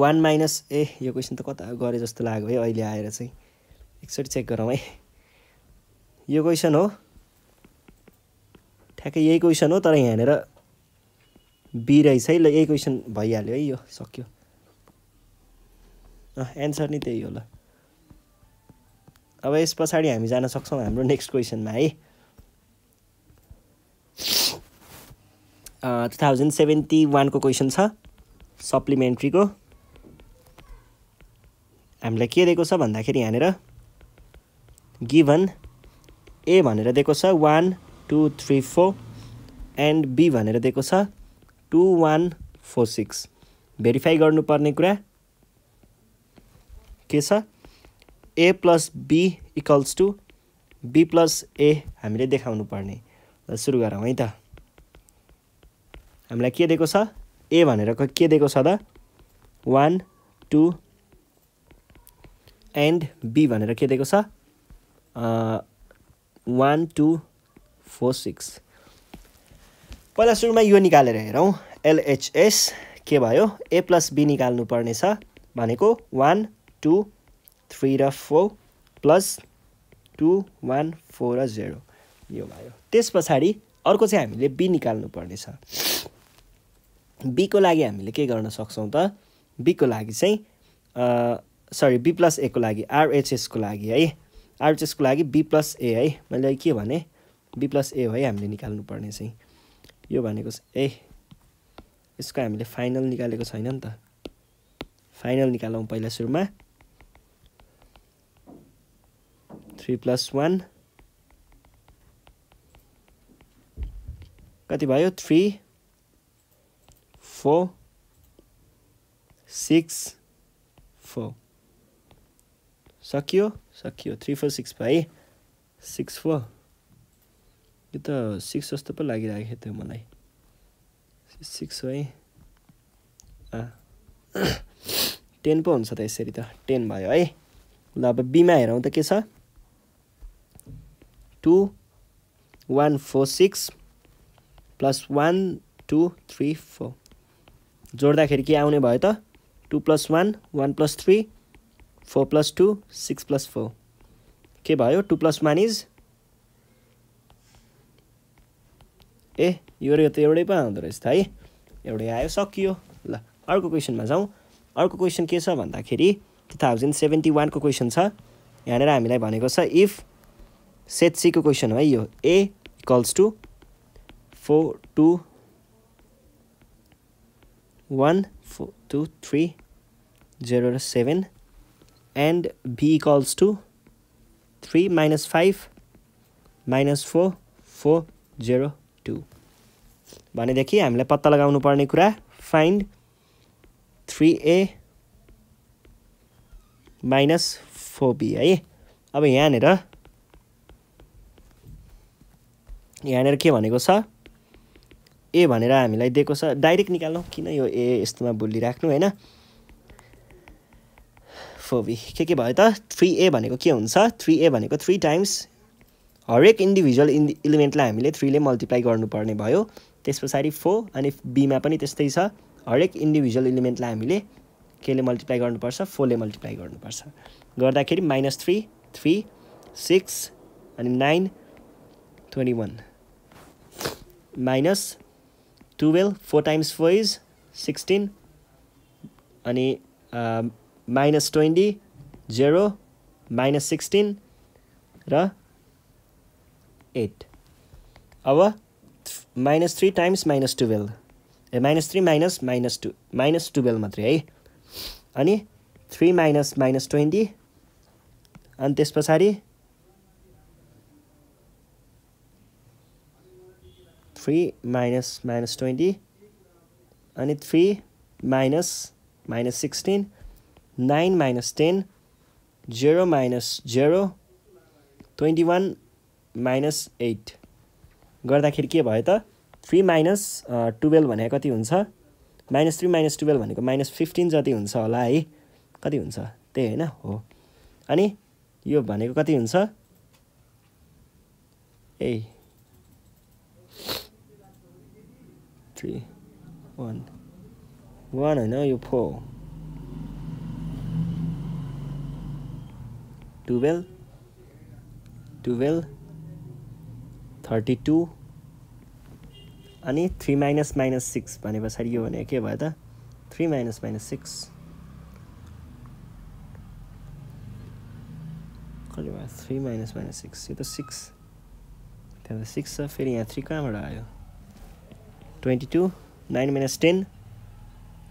one minus A यो क्वेसन त कता गरे जस्तो लाग्यो है अहिले आएर चाहिँ एकचोटि चेक गरौँ है यो क्वेसन हो ठ्याक्कै यही क्वेसन हो तर यहाँनिर बी रहेछ है ल यही क्वेसन भइहाल्यो है यो सक्यो एन्सर नै त्यही हो ल अब यस पछाडि हामी जान सक्छौँ हाम्रो नेक्स्ट क्वेसनमा है टु थाउजन्ड सेभेन्टी वानको क्वेसन छ सप्लिमेन्ट्रीको हामीलाई के दिएको छ भन्दाखेरि यहाँनिर गिभन ए भनेर दिएको छ one two three four and B भनेर दिएको छ two one four six verify गर्नुपर्ने कुरा के छ A plus B equals to B plus A हामीले देखाउनु पर्ने सुरु गरौँ है त हामीलाई के दिएको छ ए भनेर के दिएको छ त वान टू एन्ड बी भनेर के दिएको छ वान टू फोर सिक्स पहिला सुरुमा यो निकालेर हेरौँ एलएचएस के भयो ए प्लस बी निकाल्नु पर्ने भनेको वान टू थ्री र four plus two one four र जेरो यो भयो त्यस पछाडि अर्को चाहिँ हामीले बी निकाल्नु पर्नेछ बीको लागि हामीले के गर्न सक्छौँ त बीको लागि चाहिँ सरी बी प्लस एको लागि आरएचएसको लागि है आरएचएसको लागि बी प्लस ए है मैले के भने बी प्लस ए है हामीले निकाल्नु पर्ने चाहिँ यो भनेको ए यसको हामीले फाइनल निकालेको छैन नि त फाइनल निकालौँ पहिला सुरुमा थ्री प्लस वान कति भयो थ्री फोर सिक्स फोर सकियो सकियो थ्री फोर सिक्स भाइ सिक्स फोर यो त सिक्स जस्तो पो लागिरहेको थियो मलाई सिक्स है टेन पो हुन्छ त यसरी त टेन भयो है ल अब बिमा हेरौँ त के छ two one four six plus one two three four जोड्दाखेरि के आउने भयो त two plus one one plus three four plus two six plus four के भयो two plus one is a यो त एउटै पो आउँदो रहेछ त है एउटै आयो सकियो ल अर्को क्वेसनमा जाउँ अर्को क्वेसन के छ भन्दाखेरि टु थाउजन्ड सेभेन्टी वानको क्वेसन छ यहाँनिर हामीलाई भनेको छ इफ सेट सीको क्वेसन हो है यो A equals to four two one four two three zero seven and b equals to three minus five minus four four zero two भनेदेखि हामीलाई पत्ता लगाउनु पर्ने कुरा find three A minus four B है अब यहाँनिर यहाँनिर के भनेको छ ए भनेर हामीलाई दिएको छ डाइरेक्ट निकाल्नु किन यो ए यस्तोमा बोलिराख्नु होइन फोबी के के भयो त थ्री ए भनेको के हुन्छ थ्री ए भनेको थ्री टाइम्स हरेक इन्डिभिजुअल इन् इलिमेन्टलाई हामीले थ्रीले मल्टिप्लाई गर्नुपर्ने भयो त्यस पछाडि फोर अनि बीमा पनि त्यस्तै छ हरेक इन्डिभिजुअल इलिमेन्टलाई हामीले केले मल्टिप्लाई गर्नुपर्छ फोरले मल्टिप्लाई गर्नुपर्छ गर्दाखेरि माइनस थ्री थ्री सिक्स अनि nine twenty one minus twelve four times four is sixteen अनि minus twenty zero minus sixteen र एट अब minus three times minus twelve a minus three minus minus two minus twelve मात्रै है अनि three minus minus twenty अनि त्यस पछाडि three minus minus twenty अनि three minus minus sixteen nine minus ten zero minus zero twenty one minus eight गर्दाखेरि के भयो त थ्री माइनस टुवेल्भ भने कति हुन्छ माइनस थ्री माइनस टुवेल्भ भनेको माइनस फिफ्टिन जति हुन्छ होला है कति हुन्छ त्यही होइन हो अनि यो भनेको कति हुन्छ ए three, one. One, I know you pull. Do well. Do 32 अनि थ्री माइनस माइनस सिक्स भने पछाडि यो भने के भयो त थ्री माइनस माइनस सिक्स कहिले भयो थ्री माइनस माइनस सिक्स यो त सिक्स त्यहाँ त सिक्स छ फेरि यहाँ थ्री कहाँबाट आयो twenty two nine minus ten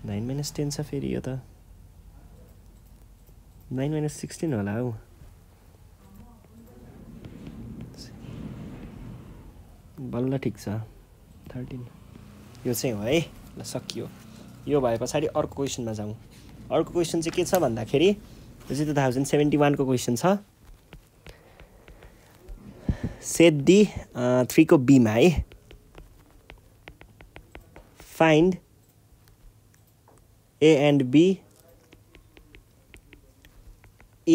nine minus ten छ फेरि यो त नाइन माइनस सिक्सटिन होला हौ बल्ल ठिक छ थर्टिन यो चाहिँ हो है ल सकियो यो भए पछाडि अर्को क्वेसनमा जाउँ अर्को क्वेसन चाहिँ के छ भन्दाखेरि यो चाहिँ टु थाउजन्ड सेभेन्टी वानको क्वेसन छ सेट डी थ्रीको बिमा है find a and b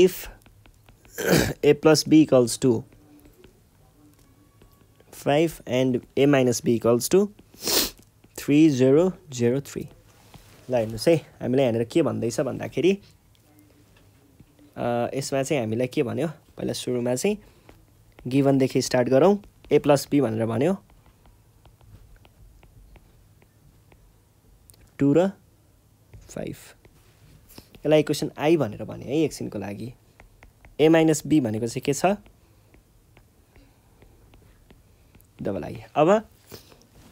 if a plus b equals to 5 and a minus b equals to three zero zero three ल हेर्नुहोस् है हामीलाई यहाँनिर के भन्दैछ भन्दाखेरि यसमा चाहिँ हामीलाई के भन्यो पहिला सुरुमा चाहिँ गिभनदेखि स्टार्ट गरौँ ए प्लस बी भनेर भन्यो टू र फाइभ यसलाई इक्वेसन आई भनेर भने है एकछिनको लागि ए माइनस बी भनेको चाहिँ के छ डबल आई अब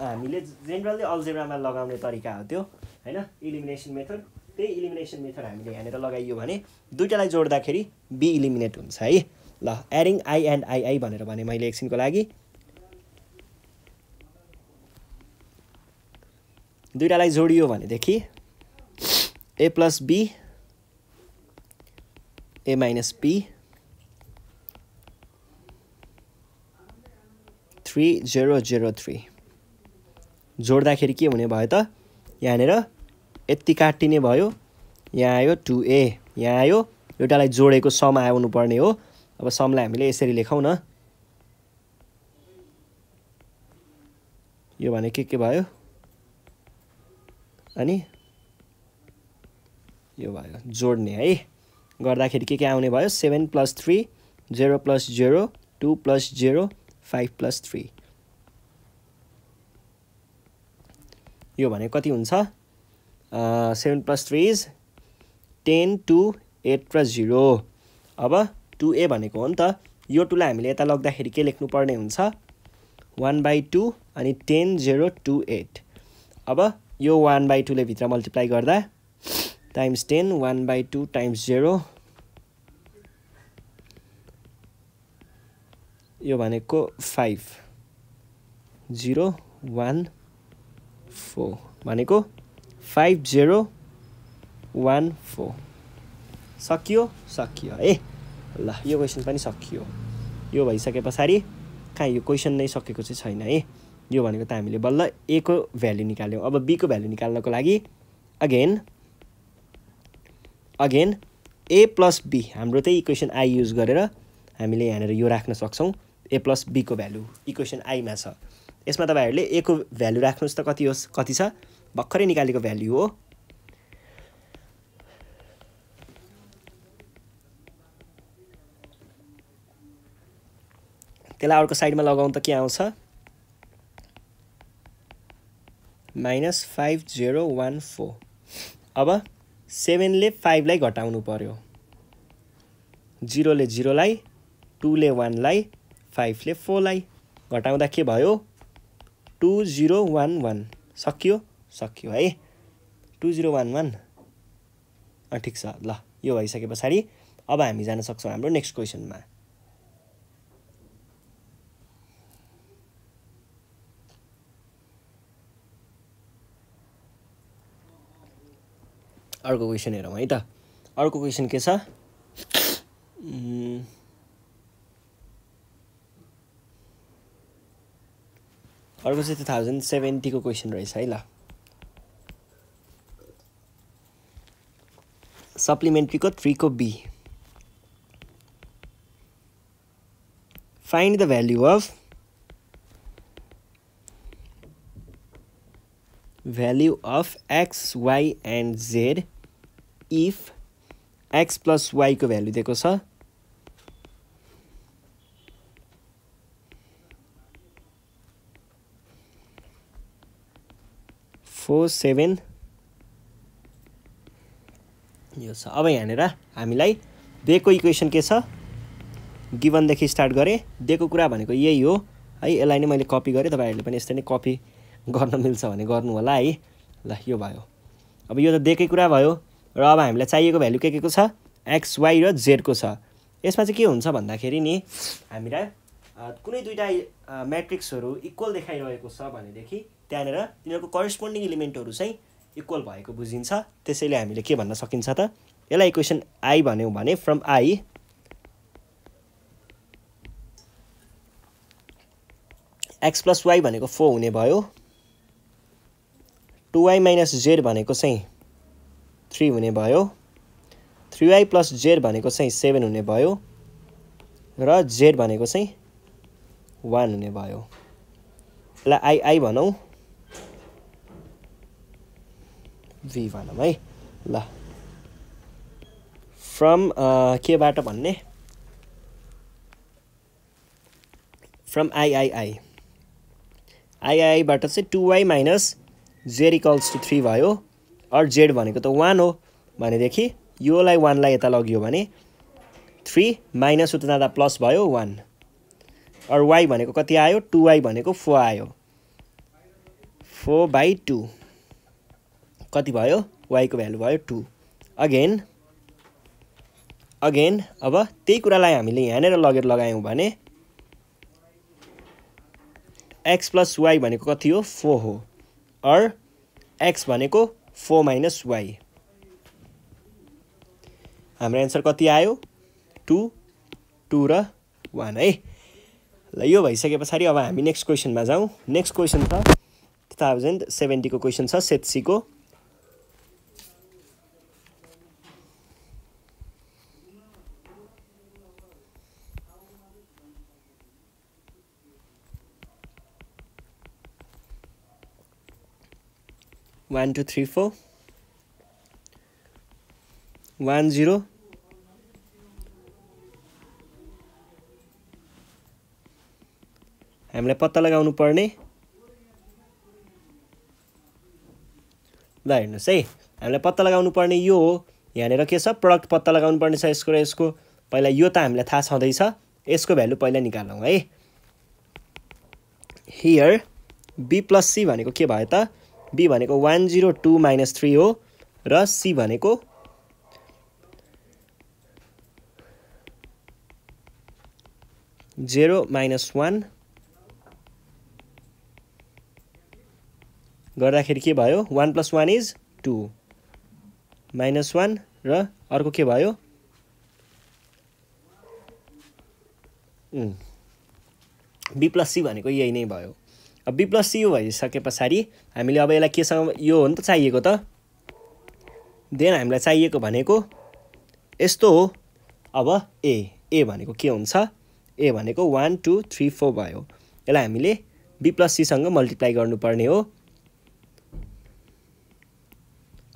हामीले जेनरली अल्जेब्रामा लगाउने तरिका हो त्यो होइन इलिमिनेसन मेथड त्यही इलिमिनेसन मेथड हामीले यहाँनिर लगाइयो भने दुइटालाई जोड्दाखेरि बी इलिमिनेट हुन्छ है ल एरिङ आई एन्ड आई आई भनेर भने मैले एकछिनको लागि दुइटालाई जोडियो भनेदेखि A plus B A minus P three zero zero three जोड्दाखेरि के हुने भयो त यहाँनिर यति काटिने भयो यहाँ आयो टु ए यहाँ आयो एउटालाई जोडेको सम पर्ने हो अब समलाई हामीले यसरी लेखौँ न यो भने के के भयो अनि यो भयो जोड्ने है गर्दाखेरि के के आउने भयो seven plus three zero plus zero two plus zero five plus three यो भने कति हुन्छ seven plus three is ten two eight plus zero अब टु ए भनेको हो नि त यो टुलाई हामीले यता लग्दाखेरि के लेख्नुपर्ने हुन्छ वान बाई टू अनि टेन जेरो टू एट अब यो वान बाई टूले भित्र मल्टिप्लाई गर्दा times ten one by two times zero यो भनेको फाइभ जिरो वान फोर भनेको फाइभ जेरो वान फोर सकियो सकियो है ल यो क्वेसन पनि सकियो यो भइसके पछाडि कहाँ यो क्वेसन नै सकेको चाहिँ छैन है यो भनेको त हामीले बल्ल एको भ्याल्यु निकाल्यौँ अब बीको भ्याल्यु निकाल्नको लागि again again A plus B हाम्रो त्यही इक्वेसन आई युज गरेर हामीले यहाँनिर यो राख्न सक्छौँ ए प्लस बीको भ्यालु इक्वेसन आईमा छ यसमा तपाईँहरूले एको भ्यालु राख्नुहोस् त कति होस् कति छ भर्खरै निकालेको भ्याल्यु हो त्यसलाई अर्को साइडमा लगाउँ त के आउँछ minus five zero one four अब सेभेनले फाइभलाई घटाउनु पर्यो जिरोले जिरोलाई टूले वानलाई फाइभले फोरलाई घटाउँदा के भयो टु जिरो वान वान सकियो सकियो है टु जिरो वान वान ठिक छ ल यो भइसके पछाडि अब हामी जान सक्छौँ हाम्रो नेक्स्ट क्वेसनमा अर्को क्वेसन हेरौँ है त अर्को क्वेसन के छ अर्को चाहिँ टु थाउजन्ड सेभेन्टीको क्वेसन रहेछ है ल सप्लिमेन्ट्रीको थ्रीको B find the value of value of X Y and Z if X plus वाईको भ्यालु दिएको छ फोर सेभेन यो छ अब यहाँनिर हामीलाई दिएको इक्वेसन के छ गिभनदेखि स्टार्ट गरेँ दिएको कुरा भनेको यही हो है यसलाई नै मैले कपी गरेँ तपाईँहरूले पनि यस्तै नै कपी गर्न मिल्छ भने गर्नु होला है ल यो भयो अब यो त दिएकै कुरा भयो र अब हामीलाई चाहिएको भ्यालु के के को छ एक्स र जेडको छ यसमा चाहिँ के हुन्छ भन्दाखेरि नि हामीलाई कुनै दुइटा म्याट्रिक्सहरू इक्वल देखाइरहेको छ भनेदेखि त्यहाँनिर तिनीहरूको करेस्पोन्डिङ इलिमेन्टहरू चाहिँ इक्वल भएको बुझिन्छ त्यसैले हामीले के भन्न सकिन्छ त यसलाई इक्वेसन आई भन्यौँ भने from I X plus Y भनेको फोर हुने भयो टु वाई माइनस जेड भनेको चाहिँ थ्री हुने भयो थ्री वाई प्लस जेड भनेको चाहिँ सेभेन हुने भयो र जेड भनेको चाहिँ वान हुने भयो यसलाई आइआई भनौँ भी भनौँ है ल फ्रम केबाट भन्ने फ्रम आइआइआई आइआईबाट चाहिँ two Y minus Z two three भयो अर जेड भनेको त वान हो भनेदेखि योलाई वानलाई यता लग्यो भने थ्री माइनस उता जाँदा प्लस भयो वान अर वाई भनेको कति आयो टु वाई भनेको फोर आयो फोर बाई टू कति भयो वाईको भ्यालु भयो टू अगेन अगेन अब त्यही कुरालाई हामीले यहाँनिर लगेर लगायौँ भने एक्स प्लस वाई भनेको कति हो फोर हो अर एक्स भनेको फोर माइनस वाई हाम्रो एन्सर कति आयो टु टु र वान है ल यो भइसके पछाडि अब हामी नेक्स्ट क्वेसनमा जाउँ नेक्स्ट क्वेसन छ टु थाउजन्ड सेभेन्टीको क्वेसन छ सेटसीको one two three four one zero हामीलाई पत्ता लगाउनु पर्ने ल हेर्नुहोस् है हामीलाई पत्ता लगाउनु पर्ने यो हो यहाँनिर के छ प्रडक्ट पत्ता लगाउनु पर्ने छ यसको र यसको पहिला यो त हामीलाई थाहा छँदैछ यसको भ्यालु पहिला निकालौँ है हियर बी प्लस सी भनेको के भयो त बी भनेको one zero two minus three हो र सी भनेको जेरो माइनस वान गर्दाखेरि के भयो one plus one is two minus one र अर्को के भयो बी प्लस सी भनेको यही नै भयो अब बी प्लस सी भइसके पछाडि हामीले अब यसलाई केसँग यो हो नि त चाहिएको त देन हामीलाई चाहिएको भनेको यस्तो हो अब ए ए भनेको के हुन्छ ए भनेको वान टू थ्री फोर भयो यसलाई हामीले बी प्लस सीसँग मल्टिप्लाई गर्नुपर्ने हो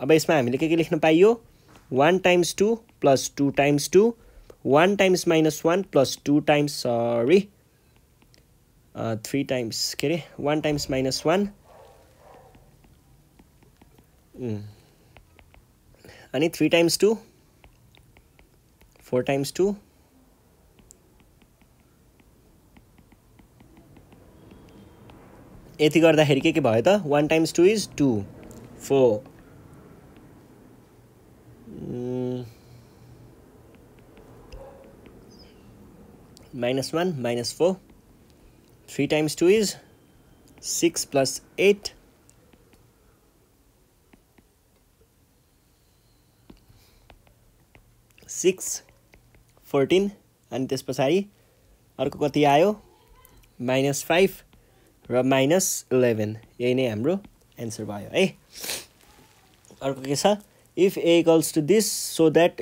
अब यसमा हामीले के के लेख्न पाइयो one times two plus two times two one times minus one plus two times sorry uh, 3 times okay 1 times minus 1 hmm. Any 3 times 2 4 times 2 यति गर्दाखेरि के के भयो त 1 times 2 is 2 4 hmm. minus 1 minus 4 3 times 2 is 6 plus 8 6 fourteen अनि त्यस पछाडि अर्को कति आयो माइनस फाइभ र माइनस इलेभेन यही नै हाम्रो एन्सर भयो है अर्को के छ if A equals to this so that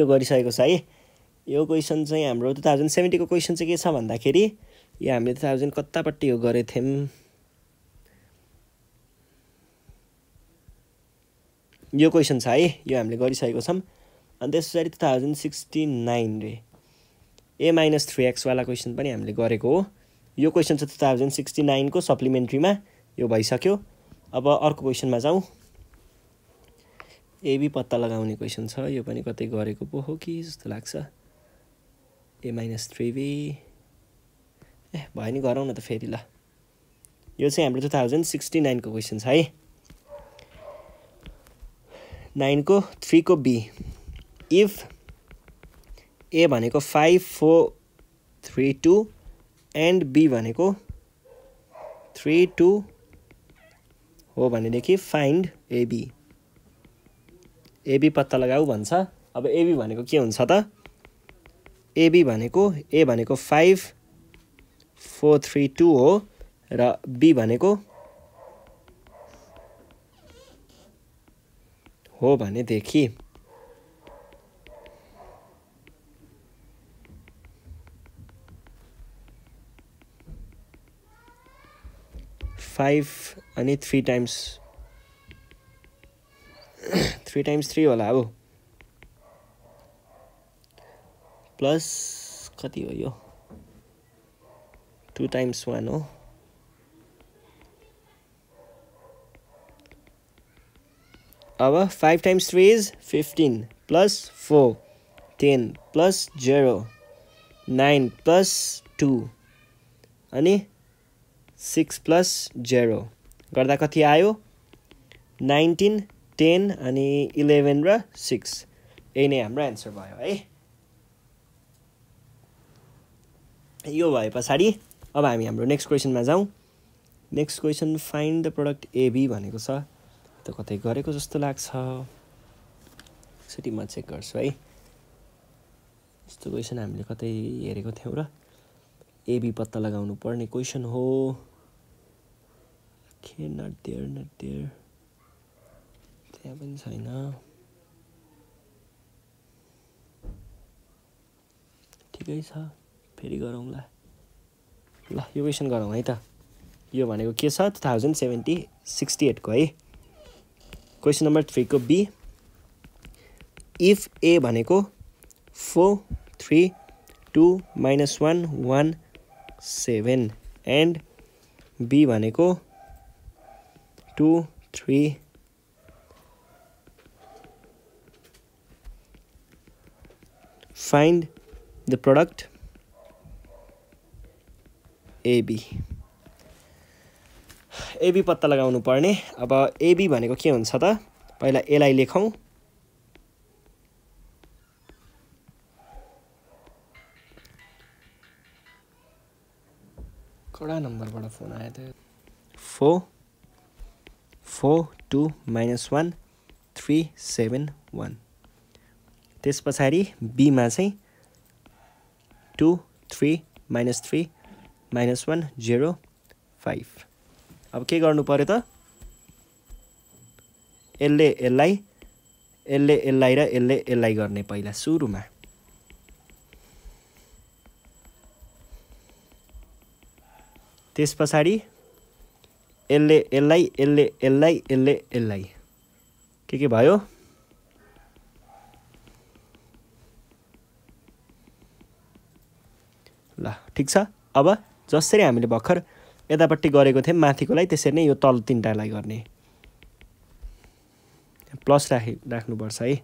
यो गरिसकेको छ है यो क्वेसन चाहिँ हाम्रो टु थाउजन्ड सेभेन्टीको क्वेसन चाहिँ के छ भन्दाखेरि या हामीले थाउजन्ड कतापट्टि यो गरेको थियौँ यो क्वेसन छ है यो हामीले गरिसकेको छौँ अनि त्यस पछाडि टु थाउजन्ड सिक्सटी नाइन रे ए माइनस थ्री एक्सवाला क्वेसन पनि हामीले गरेको हो यो क्वेसन छ टु थाउजन्ड सिक्सटी नाइनको सप्लिमेन्ट्रीमा यो भइसक्यो अब अर्को क्वेसनमा जाउँ एबी पत्ता लगाउने क्वेसन छ यो पनि कतै गरेको पो हो कि जस्तो लाग्छ A minus three B A भयो नि गरौँ न त फेरि ल यो चाहिँ हाम्रो टु थाउजन्ड सिक्सटी नाइनको क्वेसन छ है नाइनको थ्रीको बी इफ ए भनेको five four three two and B भनेको थ्री टू हो भनेदेखि फाइन्ड एबी एबी पत्ता लगाऊ भन्छ अब एबी भनेको के हुन्छ त एबी भनेको ए भनेको फाइभ फोर थ्री टू हो र बी भनेको हो भनेदेखि फाइभ अनि three times [clears throat] three times three होला अब प्लस कति हो यो टु टाइम्स वान हो अब five times three is fifteen plus four ten plus zero nine plus two अनि सिक्स प्लस जेरो गर्दा कति आयो नाइन्टिन टेन अनि इलेभेन र सिक्स यही नै हाम्रो एन्सर भयो है यो भए पछाडि अब हामी हाम्रो नेक्स्ट क्वेसनमा जाउँ next question find the product AB भनेको छ त कतै गरेको जस्तो लाग्छ एकचोटि म चेक गर्छु है यस्तो क्वेसन हामीले कतै हेरेको थियौँ र एबी पत्ता लगाउनु पर्ने क्वेसन हो के नट देयर नट देयर त्यहाँ पनि छैन ठिकै छ फेरि गरौँला ल यो क्वेसन गरौँ है थाउजेंड यो सिक्सटी एट को हाई क्वेश्चन नंबर थ्री को बी इफ ए भनेको four three two minus one one seven and B भनेको two three find the product AB AB पत्ता लगाउनु पर्ने अब एबी भनेको के हुन्छ त पहिला एलाई लेखौँ कडा नम्बरबाट फोन आयो त four four two minus one three seven one त्यस पछाडि बीमा चाहिँ two three minus three minus one zero five अब के गर्नु पऱ्यो त यसले यसलाई यसले यसलाई र यसले यसलाई गर्ने पहिला सुरुमा त्यस पछाडि यसले यसलाई यसले यसलाई यसले यसलाई के के भयो ल ठिक छ अब जसरी हामीले भर्खर यतापट्टि गरेको थियौँ माथिकोलाई त्यसरी नै यो तल तिनवटालाई गर्ने प्लस राखे राख्नुपर्छ है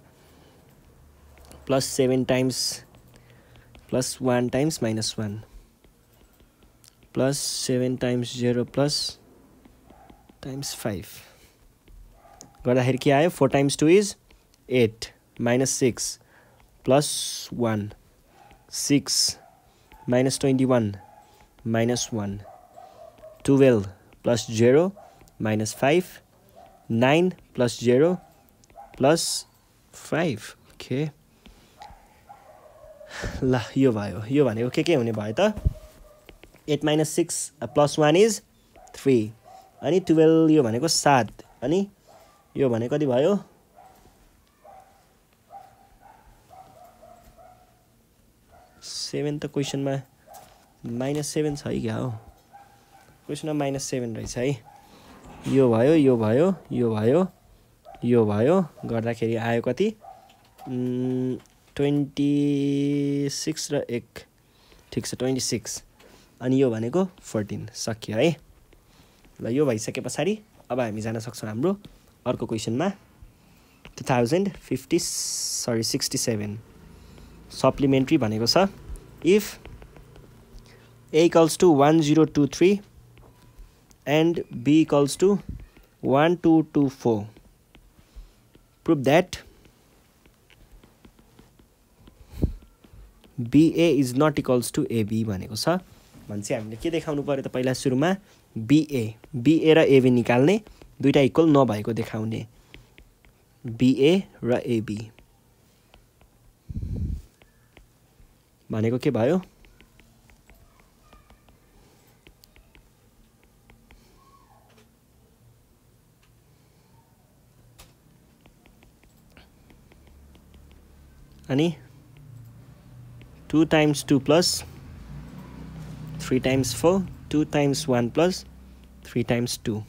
plus seven times plus one times minus one plus seven times zero plus times five गर्दाखेरि के आयो four times two is eight minus six plus one six minus twenty one minus one twelve plus zero minus five nine plus zero plus five के ल यो भयो यो भनेको के के हुने भयो त eight minus six plus one is three अनि टुवेल्भ यो भनेको सात अनि यो भने कति भयो सेभेन त क्वेसनमा माइनस सेभेन छ है क्या हो क्वेसन माइनस सेभेन रहेछ है यो भयो यो भयो यो भयो यो भयो गर्दाखेरि आयो कति ट्वेन्टी सिक्स र एक ठिक छ ट्वेन्टी सिक्स अनि यो भनेको फोर्टिन सकियो है ल यो भइसके पछाडि अब हामी जान सक्छौँ हाम्रो अर्को क्वेसनमा two thousand fifty sorry sixty seven supplementary भनेको छ if A two one zero A equals to 1023 two one equals to four prove that BA is not equals to AB भनेको छ भने चाहिँ हामीले के देखाउनु पऱ्यो त पहिला सुरुमा बिए बिए र एबी निकाल्ने दुइटा इक्वल नभएको देखाउने बिए र एबी भनेको के भयो अनि two times two plus three times four two times one plus three times two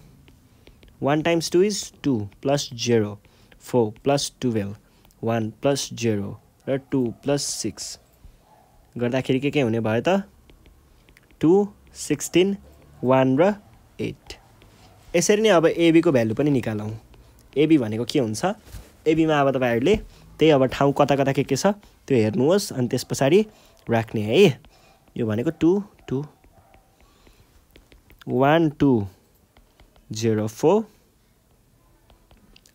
one times two is two plus zero four plus twelve one plus zero र टू प्लस सिक्स गर्दाखेरि के के हुने भयो त टु सिक्सटिन वान र eight यसरी नै अब एबीको भ्यालु पनि निकालौँ एबी भनेको के हुन्छ एबीमा अब तपाईँहरूले त्यही अब ठाउँ कता कता के के छ त्यो हेर्नुहोस् अनि त्यस पछाडि राख्ने है यो भनेको two two one two zero four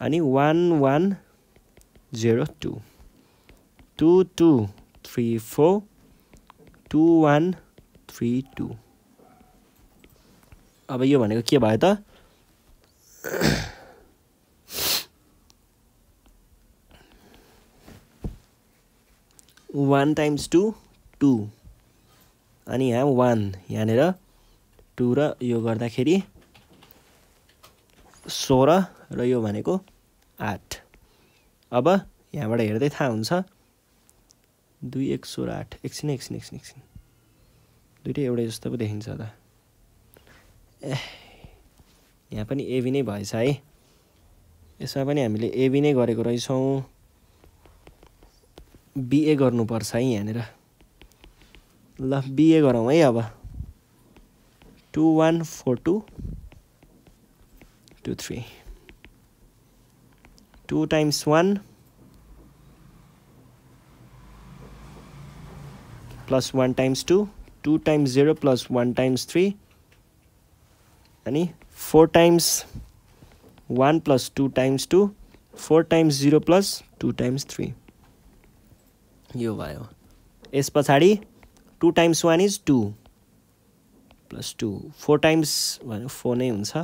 अनि one one zero two two two three four two one three two अब यो भनेको के भयो त वान टाइम्स टू टू अनि यहाँ वान यहाँनिर टु र यो गर्दाखेरि सोह्र र यो भनेको आठ अब यहाँबाट हेर्दै थाहा हुन्छ दुई एक सोह्र आठ एकछिन एकछिन एकछिन एकछिन दुइटै एउटै जस्तो पो देखिन्छ त ए यहाँ पनि एबी नै भएछ है यसमा पनि हामीले एबी नै गरेको रहेछौँ बिए गर्नुपर्छ है यहाँनिर ल बिए गरौँ है अब two one four two two three two times one plus one times two two times zero plus one times three अनि four times one plus two times two four times zero plus two times three यो भयो यस पछाडि two times one is two plus two four times भन्यो four नै हुन्छ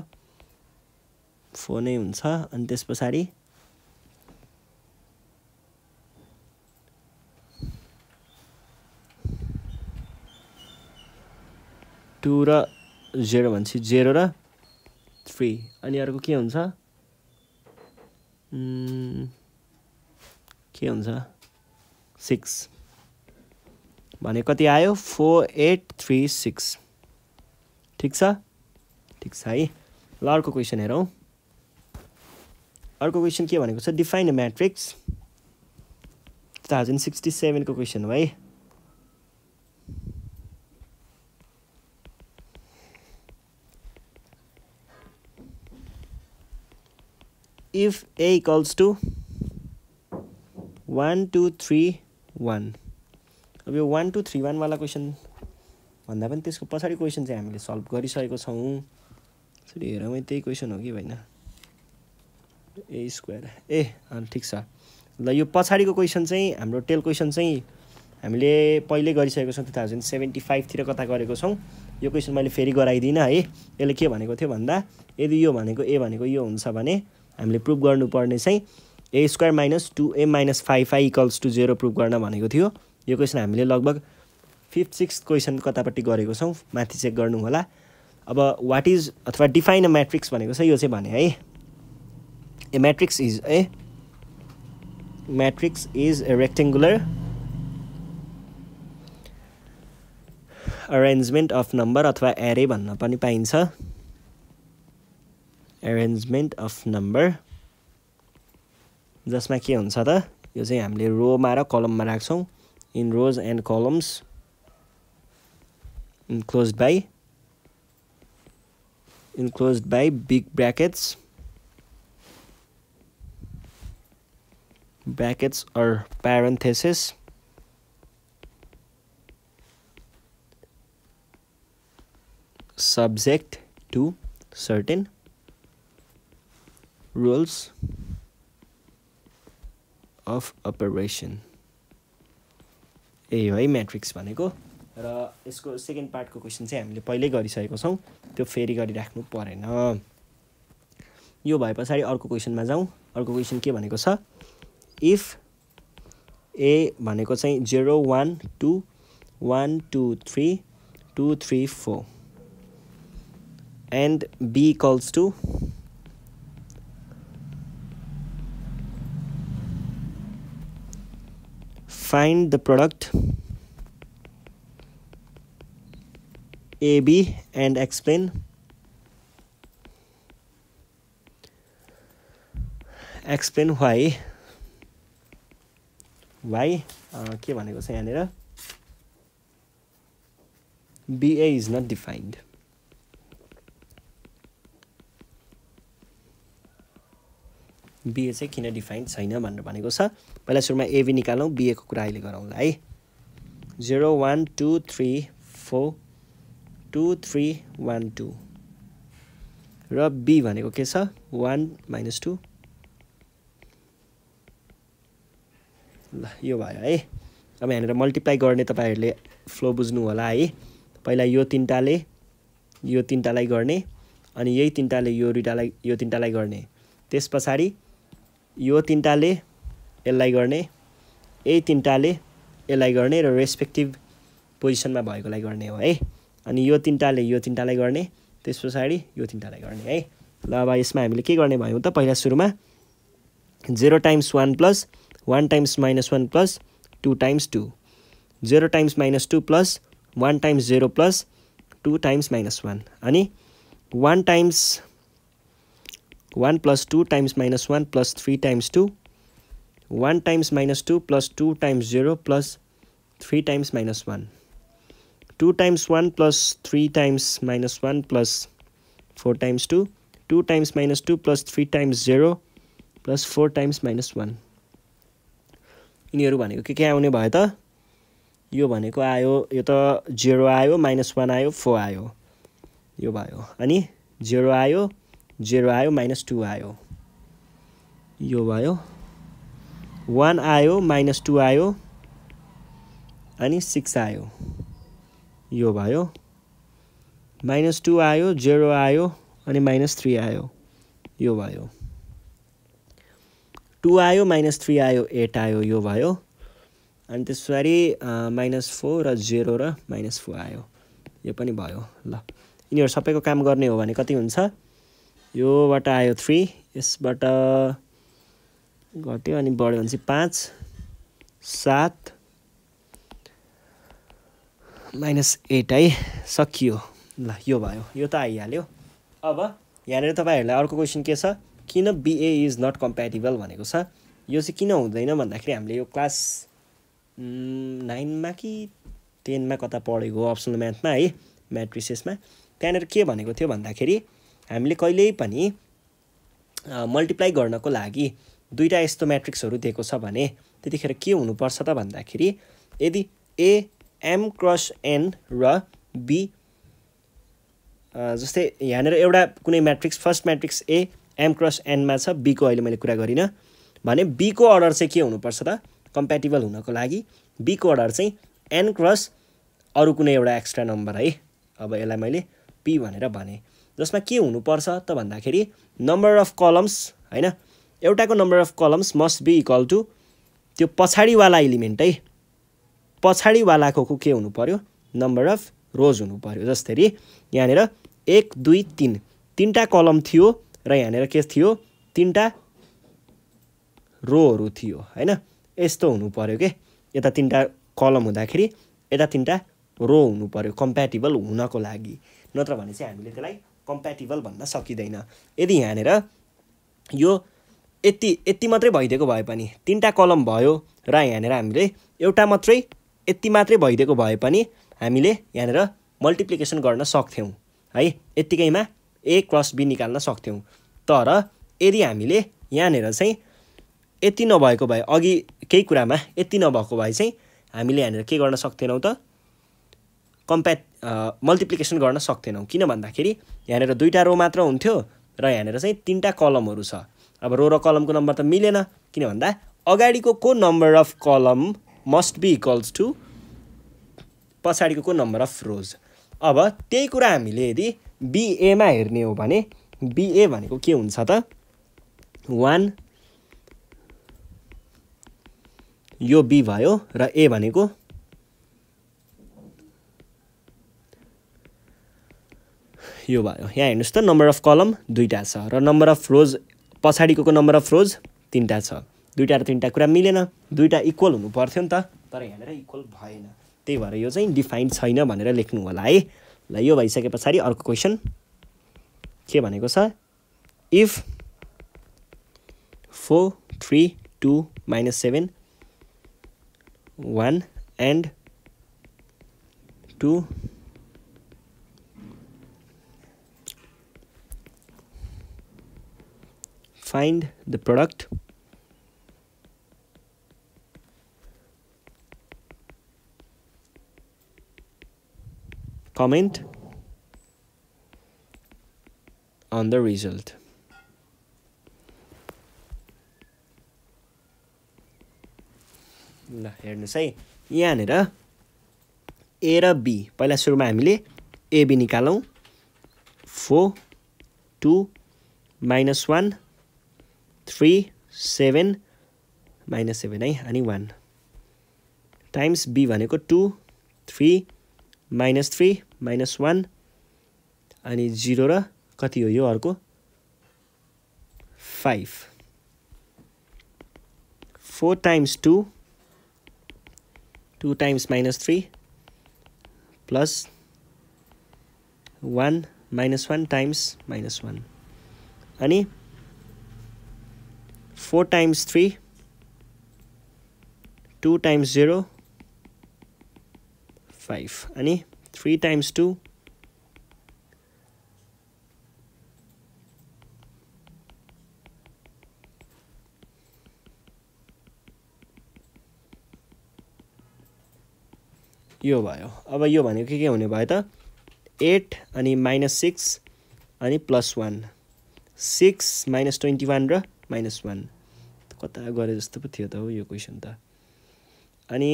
four नै हुन्छ अनि त्यस पछाडि टु र जेरो भनेपछि जेरो र थ्री अनि अर्को के हुन्छ के हुन्छ सिक्स भने कति आयो फोर एट थ्री सिक्स ठिक छ ठिक छ है ल अर्को क्वेसन हेरौँ अर्को क्वेसन के भनेको छ define matrix two thousand sixty सेभेनको क्वेसन हो है if A equals to one two three one अब यो वान टू थ्री वानवाला क्वेसन भन्दा पनि त्यसको पछाडि क्वेसन चाहिँ हामीले सल्भ गरिसकेको छौँ यसरी हेरौँ त्यही क्वेसन हो कि होइन ए स्क्वायर ए ठिक छ ल यो पछाडिको क्वेसन चाहिँ हाम्रो टेल क्वेसन चाहिँ हामीले पहिल्यै गरिसकेको छौँ टु थाउजन्ड सेभेन्टी फाइभतिर कता गरेको छौँ यो क्वेसन मैले फेरि गराइदिनँ है यसले के भनेको थियो भन्दा यदि यो भनेको ए भनेको यो हुन्छ भने हामीले प्रुभ गर्नुपर्ने चाहिँ A square minus two A minus five five equals to zero prove गर्न भनेको थियो यो क्वेसन हामीले लगभग फिफ्थ सिक्स क्वेसन कतापट्टि गरेको छौँ माथि चेक गर्नु होला अब वाट इज अथवा डिफाइन अ म्याट्रिक्स भनेको छ यो चाहिँ भने है a matrix is a matrix is a rectangular arrangement of number अथवा एरे भन्न पनि पाइन्छ एरेन्जमेन्ट अफ नम्बर जसमा के हुन्छ त यो चाहिँ हामीले रोमा र कलममा राख्छौँ in rows and columns enclose by enclose by big brackets brackets or parentheses subject to certain rules of operation ए है म्याट्रिक्स भनेको र यसको सेकेन्ड पार्टको क्वेसन चाहिँ हामीले पहिल्यै गरिसकेको छौँ त्यो फेरि गरिराख्नु परेन यो भए पछाडि अर्को क्वेसनमा जाउँ अर्को क्वेसन के भनेको छ इफ ए भनेको चाहिँ zero one two one two three two three four and B equals to find the product AB and explain explain why why के भनेको छ यहाँनिर BA is not defined BA चाहिँ किन डिफाइन्ड छैन भनेर भनेको छ पहिला सुरुमा एबी निकालौँ बिएको कुरा अहिले गरौँला है zero one two three four two three one two र बी भनेको के छ वान माइनस टू ल यो भयो है अब यहाँनिर मल्टिप्लाई गर्ने तपाईँहरूले फ्लो बुझ्नु होला है पहिला यो तिनवटाले यो तिनवटालाई गर्ने अनि यही तिनवटाले यो दुइटालाई यो तिनवटालाई गर्ने त्यस पछाडि यो तिनवटाले यसलाई गर्ने यही तिनवटाले यसलाई गर्ने र रेस्पेक्टिभ पोजिसनमा भएकोलाई गर्ने हो है अनि यो तिनवटाले यो तिनवटालाई गर्ने त्यस पछाडि यो तिनवटालाई गर्ने है ल अब यसमा हामीले के गर्ने भयौँ त पहिला सुरुमा zero times one plus one times minus one plus two times two zero times minus two plus one times zero plus two times minus one अनि one times one plus two times minus one plus three times two one times minus two plus two times zero plus three times minus one two times one plus three times minus one plus four times two two times minus two plus three times zero plus four times minus one यिनीहरू भनेको के के आउने भयो त यो भनेको आयो यो त जिरो आयो माइनस वान आयो फोर आयो यो भयो अनि जिरो आयो जिरो आयो माइनस टू आयो यो भयो वान आयो माइनस टू आयो अनि सिक्स आयो यो भयो माइनस टू आयो जेरो आयो अनि माइनस थ्री आयो यो भयो टु आयो माइनस थ्री आयो एट आयो यो भयो अनि त्यस पछाडि माइनस फोर र जेरो र माइनस फोर आयो यो पनि भयो ल यिनीहरू सबैको काम गर्ने हो भने कति हुन्छ योबाट आयो थ्री यसबाट घट्यो अनि बढ्यो भने चाहिँ पाँच सात माइनस एट है सकियो ल यो भयो यो त आइहाल्यो अब यहाँनिर तपाईँहरूलाई अर्को क्वेसन के छ किन बिए इज नट कम्प्याटिबल भनेको छ यो चाहिँ किन हुँदैन भन्दाखेरि हामीले यो क्लास नाइनमा कि टेनमा कता पढेको अप्सनल म्याथमा है म्याट्रिसेसमा त्यहाँनिर के भनेको थियो भन्दाखेरि हामीले कहिल्यै पनि मल्टिप्लाई गर्नको लागि दुईवटा यस्तो म्याट्रिक्सहरू दिएको छ भने त्यतिखेर के हुनुपर्छ त भन्दाखेरि यदि ए एम क्रस एन र बी जस्तै यहाँनिर एउटा कुनै matrix first matrix A M cross एनमा छ बीको अहिले मैले कुरा गरिनँ भने बीको अर्डर चाहिँ के हुनुपर्छ त कम्प्याटिबल हुनको लागि बीको अर्डर चाहिँ एन क्रस अरू कुनै एउटा एक्स्ट्रा नम्बर है अब यसलाई मैले पी भनेर भने जसमा के हुनुपर्छ त भन्दाखेरि नम्बर अफ कलम्स होइन एउटाको number of columns must be equal to त्यो पछाडिवाला इलिमेन्ट है पछाडिवालाको के हुनु पऱ्यो नम्बर अफ रोज हुनु पऱ्यो जसरी यहाँनिर एक दुई तिन तिनवटा कलम थियो र यहाँनिर के थियो तिनवटा रोहरू थियो होइन यस्तो हुनु पऱ्यो के यता तिनवटा कलम हुँदाखेरि यता तिनवटा रो हुनु पऱ्यो कम्प्याटिबल हुनको लागि नत्र भने चाहिँ हामीले त्यसलाई कम्प्याटिबल भन्न सकिँदैन यदि यहाँनिर यो यति यति मात्रै भइदिएको भए पनि तिनवटा कलम भयो र यहाँनिर हामीले एउटा मात्रै यति मात्रै भइदिएको भए पनि हामीले यहाँनिर मल्टिप्लिकेसन गर्न सक्थ्यौँ है यत्तिकैमा ए क्रस बी निकाल्न सक्थ्यौँ तर यदि हामीले यहाँनिर चाहिँ यति नभएको भए अघि केही कुरामा यति नभएको भए चाहिँ हामीले यहाँनिर के गर्न सक्थेनौँ त कम्प्या मल्टिप्लिकेसन गर्न सक्थेनौँ किन भन्दाखेरि यहाँनिर दुईवटा रो मात्र हुन्थ्यो र यहाँनिर चाहिँ तिनवटा कलमहरू छ अब रो र कलमको नम्बर त मिलेन किन भन्दा अगाडिको को number of column must be equals to पछाडिको को नम्बर अफ रोज अब त्यही कुरा हामीले यदि बिएमा हेर्ने हो भने बिए भनेको के हुन्छ त वान यो बी भयो र ए भनेको यो भयो यहाँ हेर्नुहोस् त नम्बर अफ कलम दुईवटा छ र नम्बर अफ रोज पछाडिको नम्बर अफ रोज तिनवटा छ दुईवटा र तिनवटा कुरा मिलेन दुईवटा इक्वल हुनु पर्थ्यो नि त तर यहाँनिर इक्वल भएन त्यही भएर यो चाहिँ डिफाइन्ड छैन भनेर लेख्नु होला है ल यो भइसके पछाडि अर्को क्वेसन के भनेको छ if four three two minus seven one and two find the product comment on the result ल हेर्नुहोस् है यहाँनिर ए र बी पहिला सुरुमा हामीले एबी निकालौँ four two minus one three seven minus seven है अनि वान टाइम्स बी भनेको two three minus three minus one अनि जिरो र कति हो यो अर्को five four times two two times minus three plus one minus one times minus one अनि 4 times 3 2 times 0 5 अनि 3 times 2 यो भयो अब यो भनेको के के हुने भयो त एट अनि माइनस सिक्स अनि plus one six minus twenty one र माइनस वान कता गरे जस्तो पो थियो त हौ यो क्वेसन त अनि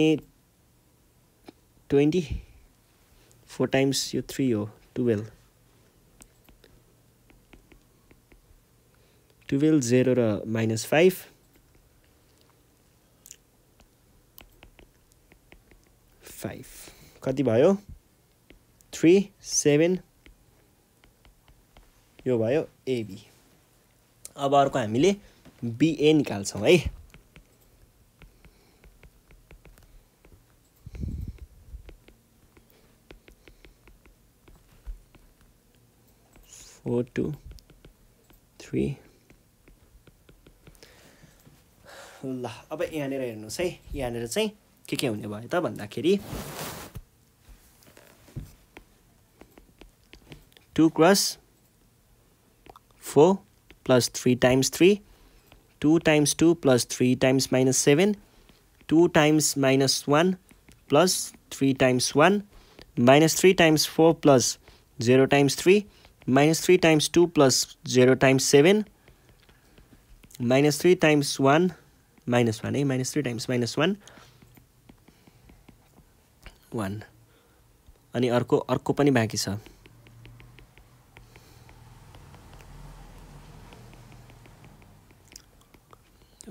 ट्वेन्टी फोर टाइम्स यो थ्री हो टुवेल्भ टुवेल्भ जेरो र माइनस फाइभ फाइभ कति भयो थ्री सेभेन यो भयो एबी अब अर्को हामीले बिए निकाल्छौँ है फोर टू थ्री ल अब यहाँनिर हेर्नुहोस् है यहाँनिर चाहिँ के के हुने भयो त भन्दाखेरि two cross four plus 3 times 3, 2 times 2 plus 3 times minus 7, 2 times minus 1 plus 3 times 1, minus 3 times 4 plus 0 times 3, minus 3 times 2 plus 0 times 7, minus 3 times 1, minus 1, eh? Minus 3 times minus 1, 1. अनि अर्को अर्को पनि बाँकी छ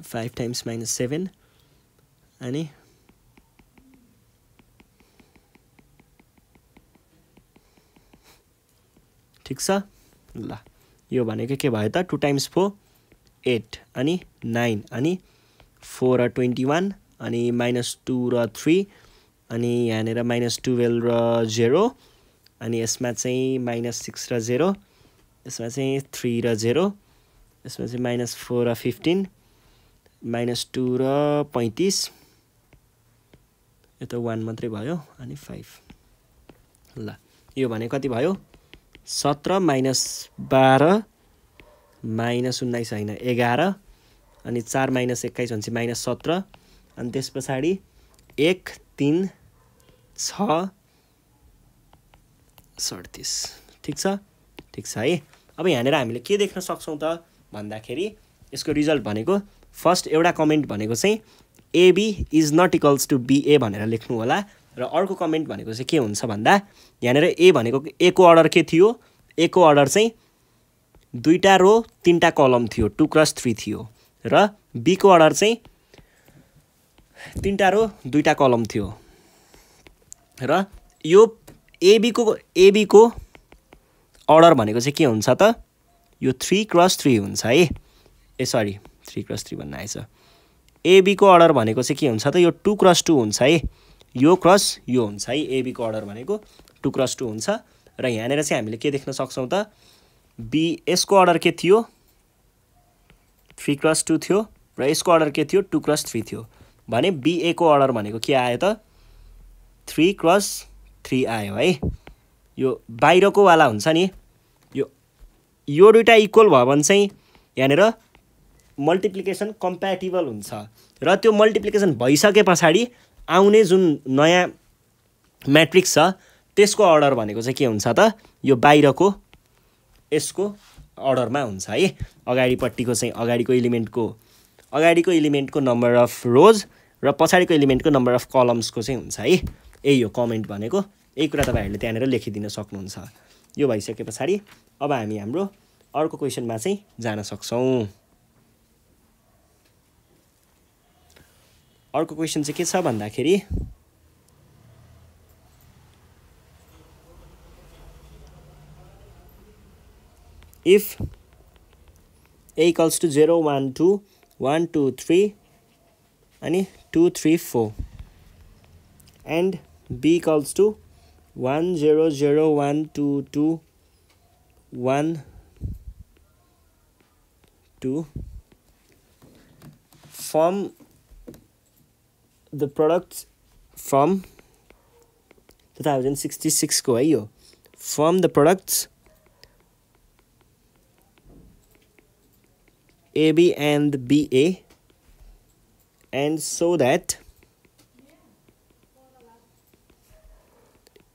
5 times minus 7 अनि ठिक छ ल यो भनेको के भयो त टु टाइम्स फोर एट अनि नाइन अनि फोर र ट्वेन्टी वान अनि माइनस टू र थ्री अनि यहाँनिर माइनस टुवेल्भ र जेरो अनि यसमा चाहिँ माइनस सिक्स र जेरो यसमा चाहिँ थ्री र जेरो यसमा चाहिँ माइनस फोर र फिफ्टिन माइनस टू र पैँतिस यो त वान मात्रै भयो अनि फाइभ ल यो भने कति भयो सत्र माइनस बाह्र माइनस उन्नाइस होइन एघार अनि चार माइनस एक्काइस भनेपछि माइनस सत्र अनि त्यस पछाडि एक तिन छ सडतिस ठिक छ ठिक छ है अब यहाँनिर हामीले के देख्न सक्छौँ त भन्दाखेरि यसको रिजल्ट भनेको फर्स्ट एउटा कमेन्ट भनेको चाहिँ AB is not equals to BA भनेर लेख्नु होला र अर्को कमेन्ट भनेको चाहिँ के हुन्छ भन्दा यहाँनिर ए भनेको ए को अर्डर के थियो ए को अर्डर चाहिँ दुईवटा रो तिनवटा कलम थियो टु क्रस थ्री थियो र बीको अर्डर चाहिँ तिनवटा रो दुईवटा कलम थियो र यो एबीको एबीको अर्डर भनेको चाहिँ के हुन्छ त यो थ्री क्रस थ्री हुन्छ है A sorry three cross three भन्न आएछ एबीको अर्डर भनेको चाहिँ के हुन्छ त यो टु क्रस टू हुन्छ है यो क्रस यो हुन्छ है एबीको अर्डर भनेको टु क्रस टू हुन्छ र यहाँनिर चाहिँ हामीले के देख्न सक्छौँ त बी यसको अर्डर के थियो थ्री क्रस टू थियो र यसको अर्डर के थियो टु क्रस थ्री थियो भने बिएको अर्डर भनेको के आयो त थ्री क्रस थ्री आयो है यो बाहिरको वाला हुन्छ नि यो यो दुइटा इक्वल भयो भने चाहिँ यहाँनिर मल्टिप्लिकेसन कम्प्याटिबल हुन्छ र त्यो मल्टिप्लिकेसन भइसके पछाडि आउने जुन नयाँ म्याट्रिक्स छ त्यसको अर्डर भनेको चाहिँ के हुन्छ त यो बाहिरको यसको अर्डरमा हुन्छ है अगाडिपट्टिको चाहिँ अगाडिको इलिमेन्टको अगाडिको इलिमेन्टको नम्बर अफ रोज र पछाडिको इलिमेन्टको नम्बर अफ कलम्सको चाहिँ हुन्छ है यही हो कमेन्ट भनेको यही कुरा तपाईँहरूले त्यहाँनिर लेखिदिन सक्नुहुन्छ यो भइसके पछाडि अब हामी हाम्रो अर्को क्वेसनमा चाहिँ जान सक्छौँ अर्को क्वेसन चाहिँ के छ भन्दाखेरि if A equals to zero one two one two three अनि two three four and B equals to one zero zero one two two one two form the product from two thousand sixty सिक्सको है यो from the products AB and BA and so that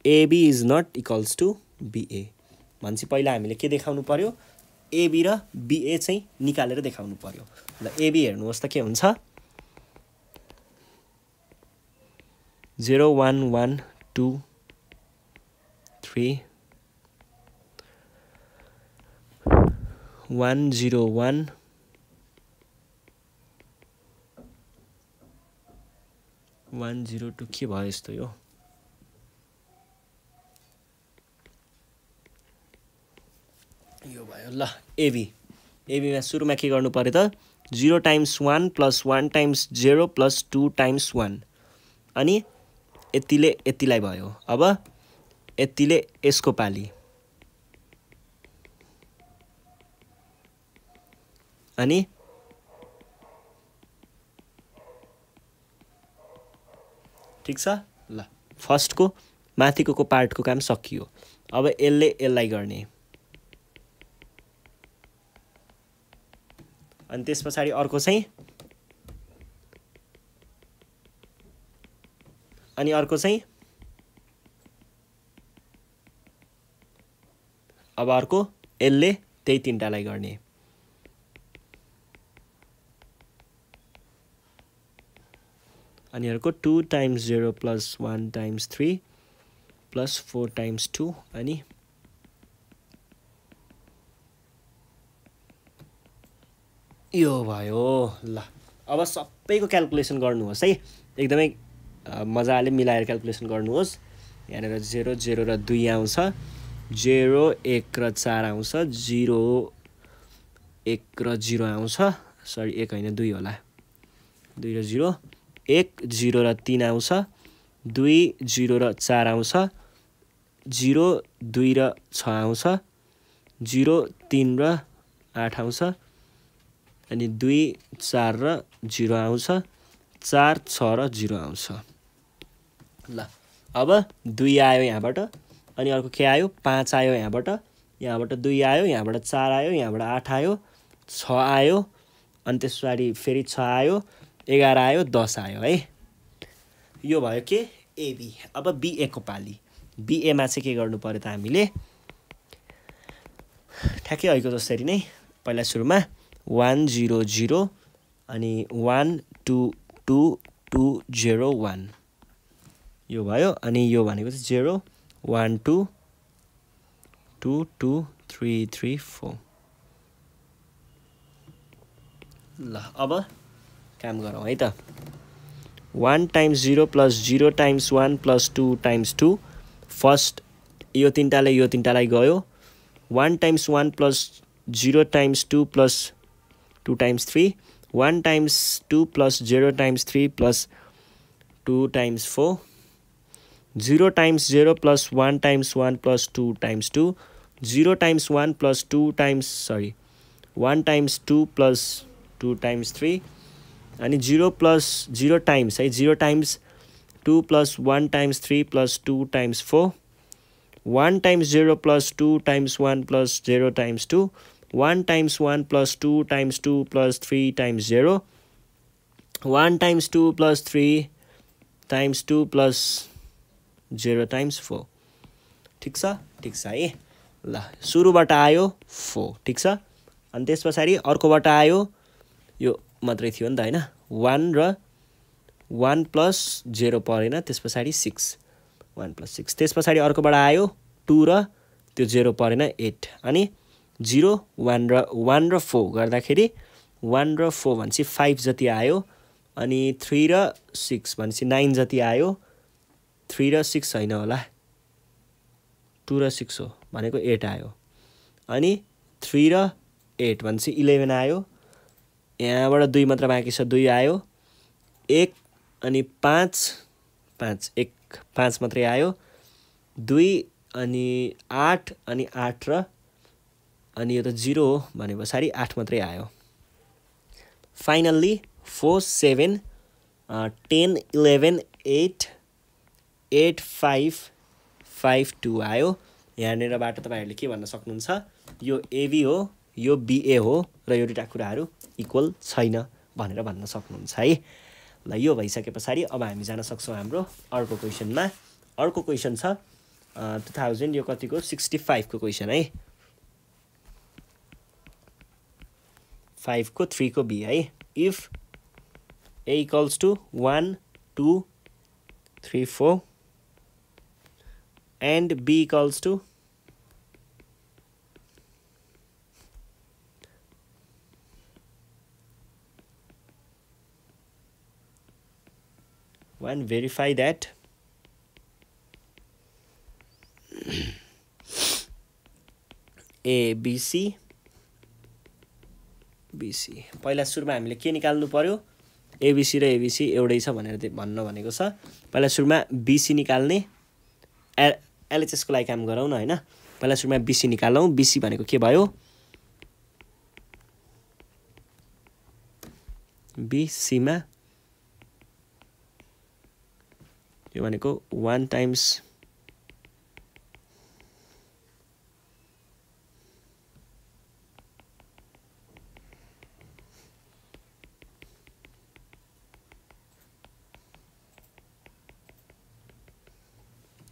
AB is not equals to BA भनेपछि पहिला हामीले के देखाउनु पऱ्यो AB र बिए चाहिँ निकालेर देखाउनु पऱ्यो ल एबी हेर्नुहोस् त के हुन्छ zero one one two three one zero one one zero two के भयो यस्तो यो यो भयो ल एबी एबीमा सुरुमा के गर्नु पऱ्यो त zero times one plus one times zero plus two times one अनि यतिले यतिलाई भयो अब यतिले यसको पाली अनि ठिक छ ल फर्स्टको माथिको को पार्टको काम सकियो अब यसले यसलाई गर्ने अनि त्यस पछाडि अर्को चाहिँ अनि अर्को चाहिँ अब अर्को यसले त्यही तिनवटालाई गर्ने अनि अर्को two times zero plus one times three plus four times two अनि यो भयो ल अब सबैको क्यालकुलेसन गर्नुहोस् है एकदमै मजाले मिलाएर क्यालकुलेसन गर्नुहोस् यहाँनिर जेरो जेरो र दुई आउँछ जेरो एक र चार आउँछ जिरो एक र जिरो आउँछ सरी एक होइन दुई होला दुई र जिरो एक जिरो र तिन आउँछ दुई जिरो र चार आउँछ जिरो दुई र छ आउँछ जिरो तिन र आठ आउँछ अनि दुई चार र जिरो आउँछ चार छ र जिरो आउँछ ल अब दुई आयो यहाँबाट अनि अर्को के आयो पाँच आयो यहाँबाट यहाँबाट दुई आयो यहाँबाट चार आयो यहाँबाट आठ आयो छ आयो अनि त्यस पछाडि फेरि छ आयो एघार आयो दस आयो है यो भयो के एबी अब बिएको पालि बिएमा चाहिँ के गर्नु पऱ्यो त हामीले ठ्याक्कै अहिलेको जसरी नै पहिला सुरुमा वान जिरो जिरो अनि one two two two zero one यो भयो अनि यो भनेको चाहिँ zero one two two two three three four ल अब काम गरौँ है त one times zero plus zero times one plus two times two first यो तिनवटाले यो तिनवटालाई गयो one times one plus zero times two plus two times three one times two plus zero times three plus two times four zero times zero plus one times one plus two times two zero times one plus two times sorry one times two plus two times three अनि zero plus zero times है zero times two plus one times three plus two times four one times zero plus two times one plus zero times two one times one plus two times two plus three times zero one times two plus three times two plus zero times four ठिक छ ठिक छ है ल सुरुबाट आयो four ठिक छ अनि त्यस पछाडि अर्कोबाट आयो यो मात्रै थियो नि त होइन वान र वान प्लस जेरो परेन त्यस पछाडि सिक्स वान प्लस सिक्स त्यस पछाडि अर्कोबाट आयो टू र त्यो जेरो परेन एट अनि जिरो वान र वान र फोर गर्दाखेरि वान र फोर भनेपछि फाइभ जति आयो अनि थ्री र सिक्स भनेपछि नाइन जति आयो थ्री र सिक्स होइन होला टु र सिक्स हो भनेको एट आयो अनि थ्री र एट भनेपछि इलेभेन आयो यहाँबाट दुई मात्र बाँकी छ दुई आयो एक अनि पाँच पाँच एक पाँच मात्रै आयो दुई अनि आठ अनि आठ र अनि यो त जिरो हो भने पछाडि आठ मात्रै आयो finally four seven ten eleven eight eight five five two आयो यहाँनिरबाट तपाईँहरूले के भन्न सक्नुहुन्छ यो एबी हो यो बिए हो र यो दुइटा कुराहरू इक्वल छैन भनेर भन्न सक्नुहुन्छ है ल यो भइसके पछाडि अब हामी जान सक्छौँ हाम्रो अर्को क्वेसनमा अर्को क्वेसन छ टु थाउजन्ड यो कतिको सिक्सटी फाइभको क्वेसन है फाइभको थ्रीको बी है if A equals to one two three four and b equals to one verify that A BC पहिला सुरुमा हामीले के निकाल्नु पऱ्यो एबिसी र एबिसी एउटै छ भनेर भन्न भनेको छ पहिला सुरुमा बिसी निकाल्ने ए एलएचएसको लागि काम गरौँ न होइन पहिला सुरुमा बिसी निकालौँ बिसी भनेको के भयो बिसीमा यो भनेको वान टाइम्स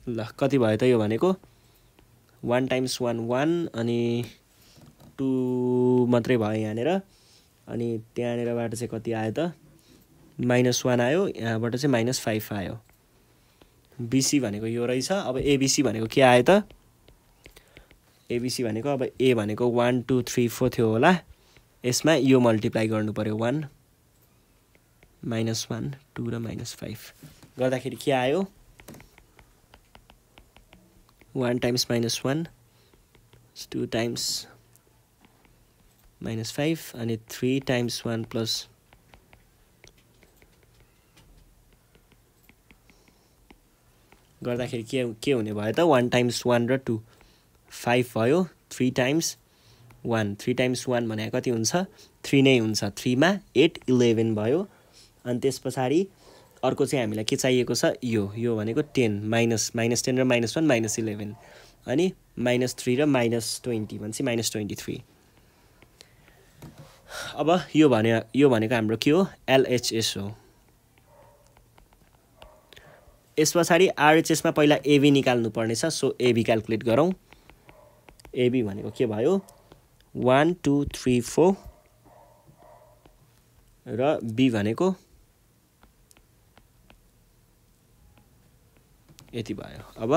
ल कति भयो त यो भनेको वान टाइम्स वान वान अनि टू मात्रै भयो यहाँनिर अनि त्यहाँनिरबाट चाहिँ कति आयो त माइनस वान आयो यहाँबाट चाहिँ माइनस फाइभ आयो बिसी भनेको यो रहेछ अब एबिसी भनेको के आयो त एबिसी भनेको अब ए भनेको वान टू थ्री फोर थियो होला यसमा यो मल्टिप्लाई पऱ्यो वान माइनस वान टू र माइनस फाइभ गर्दाखेरि के आयो 1 times minus 1 is 2 times minus 5 and 3 times 1 plus गर्दाखेरि के के हुने भयो त 1 टाइम्स वान र 2 फाइभ भयो 3 टाइम्स 1 3 टाइम्स 1 भनेको कति हुन्छ 3 नै हुन्छ मा 8 11 भयो अनि त्यस अर्को चाहिँ हामीलाई के चाहिएको छ यो यो भनेको टेन माइनस माइनस टेन र माइनस वान माइनस इलेभेन अनि माइनस थ्री र माइनस ट्वेन्टी भनेपछि माइनस ट्वेन्टी थ्री अब यो भने यो भनेको हाम्रो के हो एलएचएस हो यस पछाडि आरएचएसमा पहिला एबी निकाल्नु पर्नेछ सो एबी क्यालकुलेट गरौँ एबी भनेको के भयो वान टू थ्री फोर र बी भनेको यति भयो अब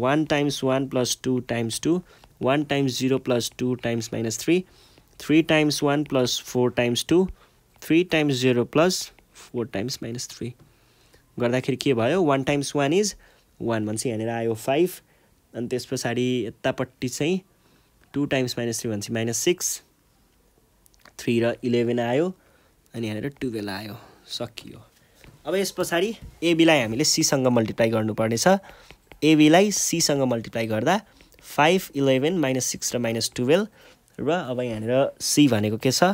one times one plus two times two one times zero plus two times minus three three times one plus four times two three times zero plus four times minus three गर्दाखेरि के भयो one times one is one भन्छ यहाँनिर आयो five अनि त्यस पछाडि यतापट्टि चाहिँ टु टाइम्स माइनस थ्री भन्छ माइनस सिक्स थ्री र इलेभेन आयो अनि यहाँनिर टुवेल्भ आयो सकियो अब यस पछाडि एबीलाई हामीले सीसँग मल्टिप्लाई गर्नुपर्नेछ एबीलाई सीसँग मल्टिप्लाई गर्दा फाइभ इलेभेन माइनस सिक्स र माइनस टुवेल्भ र अब यहाँनिर सी भनेको के छ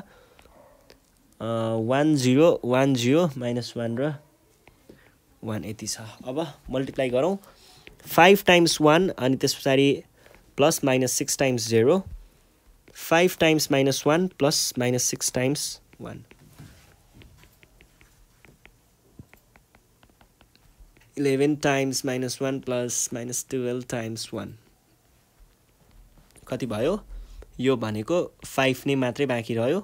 one zero one zero minus one र वान यति छ अब मल्टिप्लाई गरौँ फाइभ टाइम्स वान अनि त्यस पछाडि plus minus six times zero five times minus one plus minus six times one eleven times minus one plus minus twelve times one कति भयो यो भनेको फाइभ नै मात्रै बाँकी रह्यो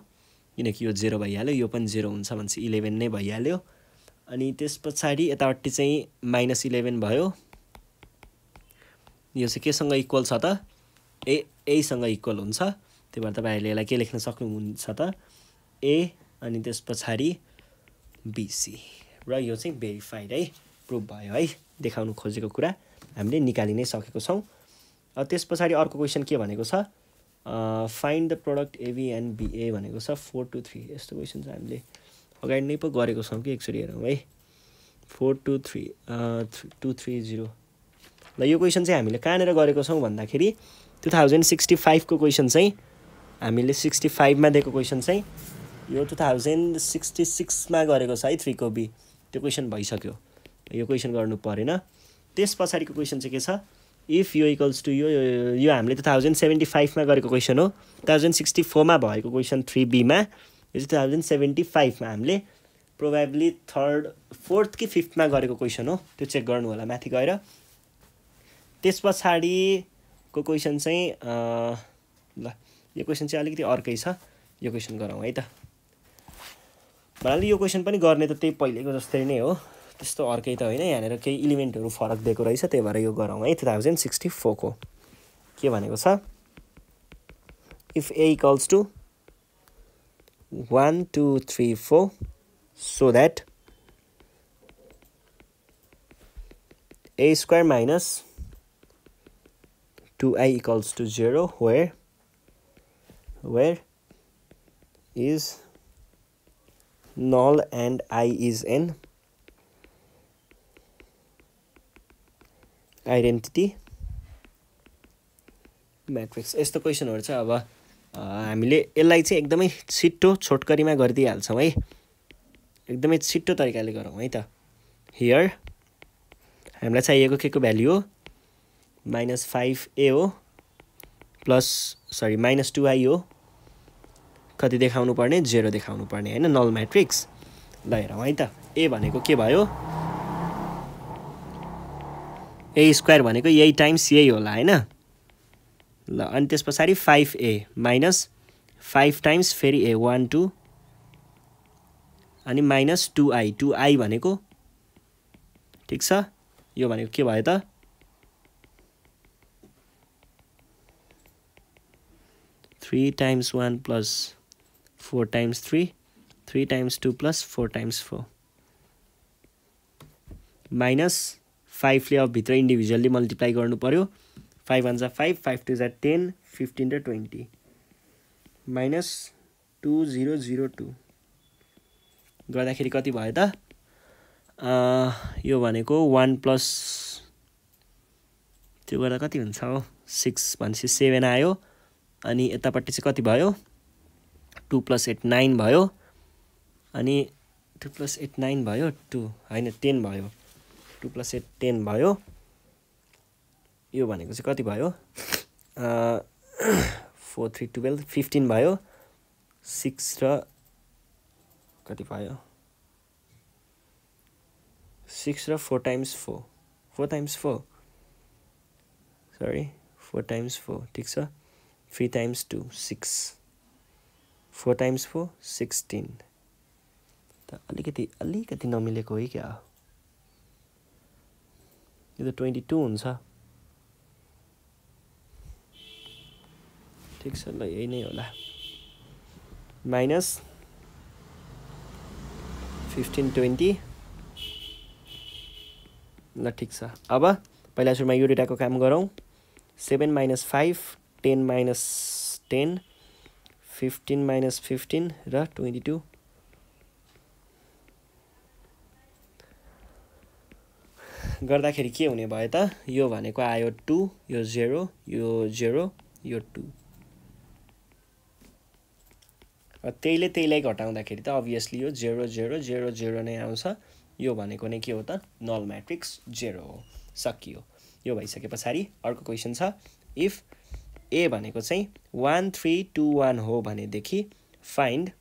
किनकि यो जेरो भइहाल्यो यो पनि जेरो हुन्छ भने चाहिँ इलेभेन नै भइहाल्यो अनि त्यस पछाडि यतापट्टि चाहिँ माइनस इलेभेन भयो यो चाहिँ केसँग इक्वल छ त ए एसँग इक्वल हुन्छ त्यही भएर तपाईँहरूले यसलाई के लेख्न सक्नुहुन्छ त ए अनि त्यस पछाडि बिसी र यो चाहिँ भेरिफाइड है प्रुभ भयो है देखाउनु खोजेको कुरा हामीले निकालि नै सकेको छौँ त्यस पछाडि अर्को क्वेसन के भनेको छ find the product AB and BA भनेको छ फोर टू थ्री यस्तो क्वेसन चाहिँ हामीले अगाडि नै पो गरेको छौँ कि एकचोटि हेरौँ है four two three two three zero ल यो क्वेसन चाहिँ हामीले कहाँनिर गरेको छौँ भन्दाखेरि टु थाउजन्ड सिक्सटी फाइभको क्वेसन चाहिँ हामीले सिक्सटी फाइभमा दिएको क्वेसन चाहिँ यो टु थाउजन्ड सिक्सटी सिक्समा गरेको छ है थ्रीको बी त्यो क्वेसन भइसक्यो यो क्वेसन गर्नु परेन त्यस पछाडिको क्वेसन चाहिँ के छ इफ यो इक्वल्स टु यो यो हामीले टु थाउजन्ड सेभेन्टी फाइभमा गरेको क्वेसन हो टु थाउजन्ड सिक्सटी फोरमा भएको क्वेसन थ्री बीमा यो चाहिँ टु थाउजन्ड सेभेन्टी फाइभमा हामीले प्रोभाब्ली थर्ड फोर्थ कि फिफ्थमा गरेको क्वेसन हो त्यो चेक गर्नु होला माथि गएर त्यस पछाडिको क्वेसन चाहिँ ल यो क्वेसन चाहिँ अलिकति अर्कै छ यो क्वेसन गरौँ है त भन्नाले यो क्वेसन पनि गर्ने त त्यही पहिलेको जस्तै नै हो त्यस्तो अर्कै त होइन यहाँनिर केही इलिमेन्टहरू फरक दिएको रहेछ त्यही भएर यो गरौँ है टु थाउजन्ड सिक्सटी फोरको के भनेको छ if A equals to one two three four so that A square minus two I equals to zero where where is null and I is an identity matrix यस्तो क्वेसनहरू चाहिँ अब हामीले यसलाई चाहिँ एकदमै छिट्टो छोटकरीमा गरिदिइहाल्छौँ है एकदमै छिट्टो तरिकाले गरौँ है त हियर हामीलाई चाहिएको के को भ्याल्यु हो माइनस फाइभ ए हो plus sorry minus two I हो कति देखाउनु पर्ने जेरो देखाउनु पर्ने होइन नल म्याट्रिक्स ल हेरौँ है त ए भनेको के भयो ए स्क्वायर भनेको यही टाइम्स यही होला होइन ल अनि त्यस पछाडि five A minus five times फेरि ए वान टू अनि minus two I two I भनेको ठिक छ यो भनेको के भयो त three times one plus four times three three times two plus four times four minus फाइभले अब भित्र इन्डिभिजुअल्ली मल्टिप्लाई गर्नु पऱ्यो फाइभ वान जा फाइभ फाइभ टू जा टेन फिफ्टिन र twenty minus two zero zero two गर्दाखेरि कति भयो त यो भनेको वान प्लस त्यो गर्दा कति हुन्छ हो सिक्स भनेपछि सेभेन आयो अनि यतापट्टि चाहिँ कति भयो टु प्लस एट नाइन भयो अनि टु प्लस एट नाइन भयो टू होइन टेन भयो टु प्लस एट टेन भयो यो भनेको चाहिँ कति भयो फोर थ्री टुवेल्भ फिफ्टिन भयो सिक्स र कति भयो सिक्स र four times four four times four sorry four times four ठिक छ three times two six four times four sixteen त अलिकति अलिकति नमिलेको है क्या यो त ट्वेन्टी टू हुन्छ ठिक छ ल यही नै होला माइनस फिफ्टिन ट्वेन्टी ल ठिक छ अब पहिला सुरुमा यो डेटाको काम गरौँ seven minus five ten minus ten fifteen minus fifteen र ट्वेन्टी टू गर्दाखेरि के हुने भयो त यो भनेको आयो टु यो जेरो यो जेरो यो टू त्यहीले त्यहीलाई घटाउँदाखेरि त अभियसली यो जेरो जेरो जेरो जेरो नै आउँछ यो भनेको नै के हो त नल म्याट्रिक्स जेरो हो सकियो यो भइसके पछाडि अर्को क्वेसन छ इफ ए भनेको चाहिँ वान थ्री टू वान हो भनेदेखि find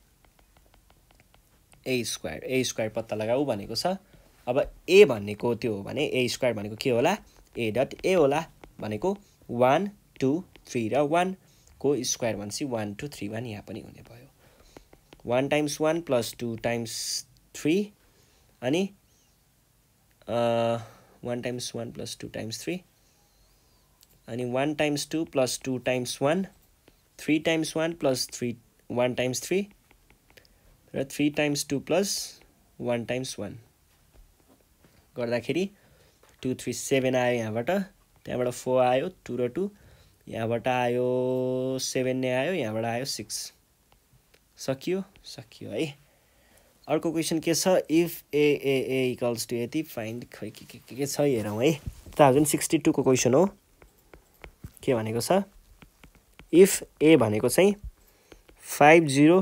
A square A square पत्ता लगाऊ भनेको छ अब ए भनेको त्यो हो भने ए स्क्वायर भनेको के होला ए डट ए होला भनेको वान टू थ्री र वानको स्क्वायर भनेपछि वान टू थ्री वान यहाँ पनि हुने भयो one times one plus two times three अनि one times one plus two times three अनि one times two plus two times one three times one plus three one times three र three times two plus one times one गर्दाखेरि two three seven आयो यहाँबाट त्यहाँबाट four आयो to र two यहाँबाट आयो सेभेन नै आयो यहाँबाट आयो सिक्स सकियो सकियो है अर्को क्वेसन के छ if A A A equals to यति फाइन्ड खै के के के छ हेरौँ है टु थाउजन्ड सिक्सटी टूको क्वेसन हो के भनेको छ इफ ए भनेको चाहिँ five zero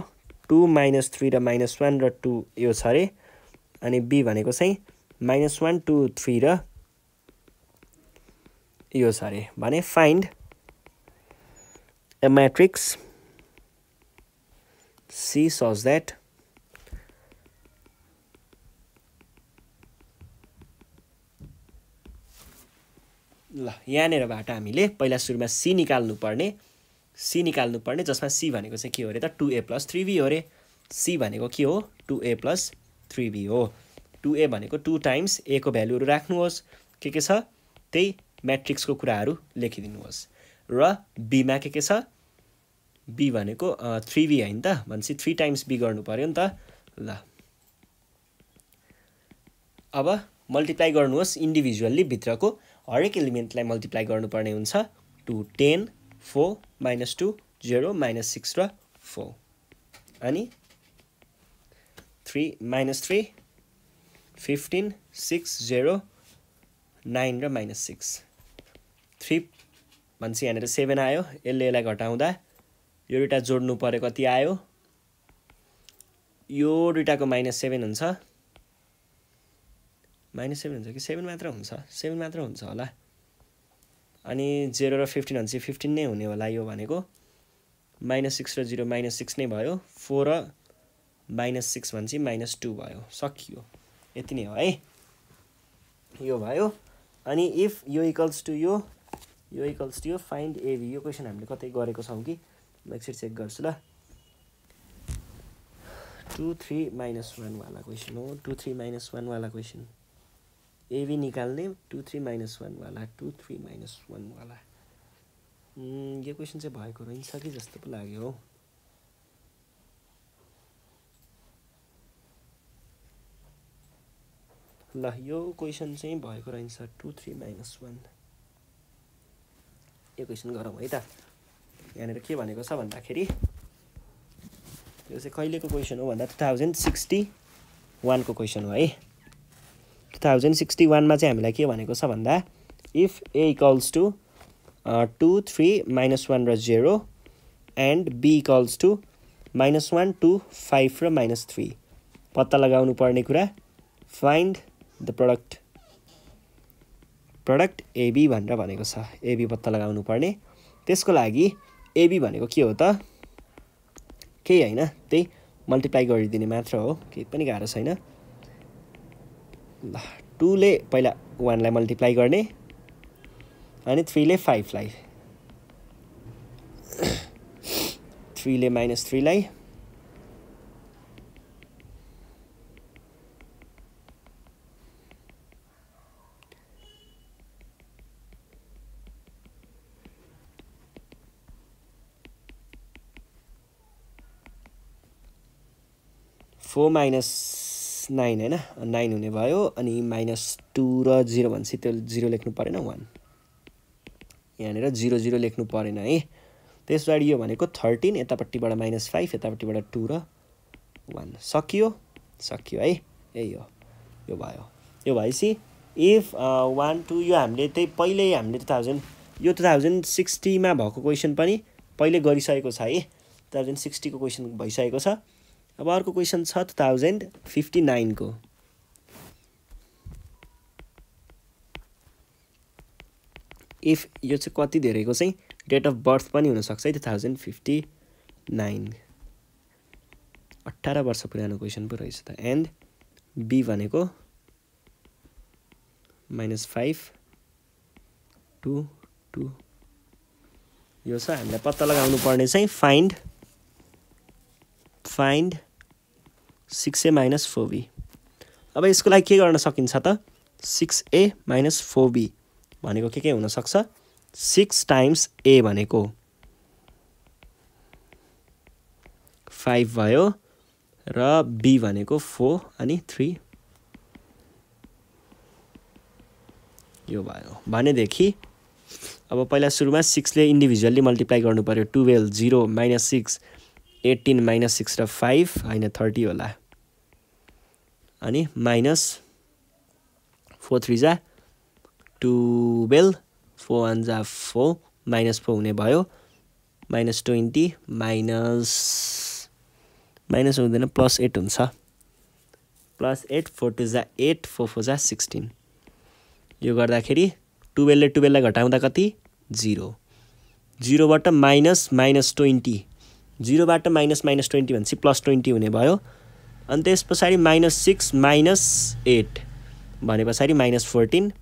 two minus three र माइनस वान र टू यो छ अरे अनि बी भनेको चाहिँ माइनस वान टू थ्री र यो छ अरे भने find A matrix C such that ल यहाँनिरबाट हामीले पहिला सुरुमा सी निकाल्नुपर्ने सी निकाल्नुपर्ने जसमा सी भनेको चाहिँ के हो अरे त two A plus three B हो अरे सी भनेको के हो two A plus three B हो टु ए भनेको टु टाइम्स ए को भ्यालुहरू राख्नुहोस् के के छ त्यही म्याट्रिक्सको कुराहरू लेखिदिनुहोस् र बीमा के के छ बी भनेको थ्री बी होइन त भनेपछि थ्री टाइम्स बी गर्नु पऱ्यो नि त ल अब मल्टिप्लाई गर्नुहोस् इन्डिभिजुअल्ली भित्रको हरेक इलिमेन्टलाई मल्टिप्लाई गर्नुपर्ने हुन्छ two ten four minus two zero minus six र फोर अनि three minus three fifteen six zero nine र माइनस सिक्स थ्री भनेपछि यहाँनिर सेभेन आयो यसले यसलाई घटाउँदा यो दुइटा जोड्नु पऱ्यो कति आयो यो दुइटाको माइनस सेभेन हुन्छ माइनस सेभेन हुन्छ कि सेभेन मात्र हुन्छ सेभेन मात्र हुन्छ होला अनि जेरो र फिफ्टिन भनेपछि फिफ्टिन नै हुने होला यो भनेको माइनस सिक्स र जिरो माइनस सिक्स नै भयो फोर र माइनस सिक्स भन्छ माइनस टू भयो सकियो यति नै हो है यो भयो अनि इफ यो इक्वल्स टु यो यो इक्वल्स टु यो फाइन्ड एभी यो क्वेसन हामीले कतै गरेको छौँ कि म एकचोटि चेक गर्छु ल टु थ्री माइनस वानवाला क्वेसन हो टु थ्री माइनस वानवाला क्वेसन एभी निकाल्ने टु थ्री माइनस वानवाला टु थ्री माइनस वानवाला यो क्वेसन चाहिँ भएको रहेछ कि जस्तो पो लाग्यो हौ ल यो क्वेसन चाहिँ भएको रहेछ टु थ्री माइनस वान यो क्वेसन गरौँ है त यहाँनिर के भनेको छ भन्दाखेरि यो चाहिँ कहिलेको क्वेसन हो भन्दा टु थाउजन्ड सिक्सटी वानको क्वेसन हो है टु थाउजन्ड सिक्सटी वानमा चाहिँ हामीलाई के भनेको छ भन्दा if A equals to two three minus one र zero and B equals to minus one two five र माइनस थ्री पत्ता लगाउनु पर्ने कुरा find the product product AB भनेर भनेको छ एबी पत्ता लगाउनु पर्ने त्यसको लागि एबी भनेको के हो त केही होइन त्यही मल्टिप्लाई गरिदिने मात्र हो केही पनि गाह्रो छैन ल टूले पहिला वानलाई मल्टिप्लाई गर्ने अनि थ्रीले फाइभलाई थ्रीले माइनस थ्रीलाई फोर माइनस नाइन होइन नाइन हुने भयो अनि माइनस टू र जिरो भनेपछि त्यो जिरो लेख्नु परेन वान यहाँनिर जिरो जिरो लेख्नु परेन है त्यस पछाडि यो भनेको थर्टिन यतापट्टिबाट माइनस फाइभ यतापट्टिबाट टू र वान सकियो सकियो है यही हो यो भयो यो भएपछि इफ वान टू यो हामीले त्यही पहिल्यै हामीले टु थाउजन्ड यो टु थाउजन्ड सिक्सटीमा भएको क्वेसन पनि पहिले गरिसकेको छ है टु थाउजन्ड सिक्सटीको क्वेसन भइसकेको छ अब अर्को क्वेसन छ टु थाउजन्ड फिफ्टी नाइनको इफ यो चाहिँ कति धेरैको चाहिँ डेट अफ बर्थ पनि हुनसक्छ है टु थाउजन्ड फिफ्टी नाइन अठार वर्ष पुरानो क्वेसन पो रहेछ त एन्ड बी भनेको माइनस फाइभ टू टू यो छ हामीलाई पत्ता लगाउनु पर्ने चाहिँ find find six A minus four B अब यसको लागि के गर्न सकिन्छ त six A minus four B भनेको के के हुनसक्छ सिक्स टाइम्स ए भनेको फाइभ भयो र बी भनेको फोर अनि थ्री यो भयो भनेदेखि अब पहिला सुरुमा सिक्सले इन्डिभिजुअल्ली मल्टिप्लाई गर्नु पऱ्यो twelve zero minus six eighteen minus six र फाइभ होइन थर्टी होला अनि माइनस फोर थ्री जा टुवेल्भ फोर वान जा फोर माइनस फोर हुने भयो माइनस ट्वेन्टी माइनस माइनस हुँदैन प्लस एट हुन्छ प्लस एट फोर टु जा एट फोर फोर जा सिक्सटिन यो गर्दाखेरि टुवेल्भले टुवेल्भलाई घटाउँदा कति जिरो जिरोबाट माइनस माइनस ट्वेन्टी जिरोबाट माइनस माइनस ट्वेन्टी भनेपछि प्लस ट्वेन्टी हुने भयो अनि त्यस पछाडि माइनस सिक्स माइनस एट भने पछाडि minus fourteen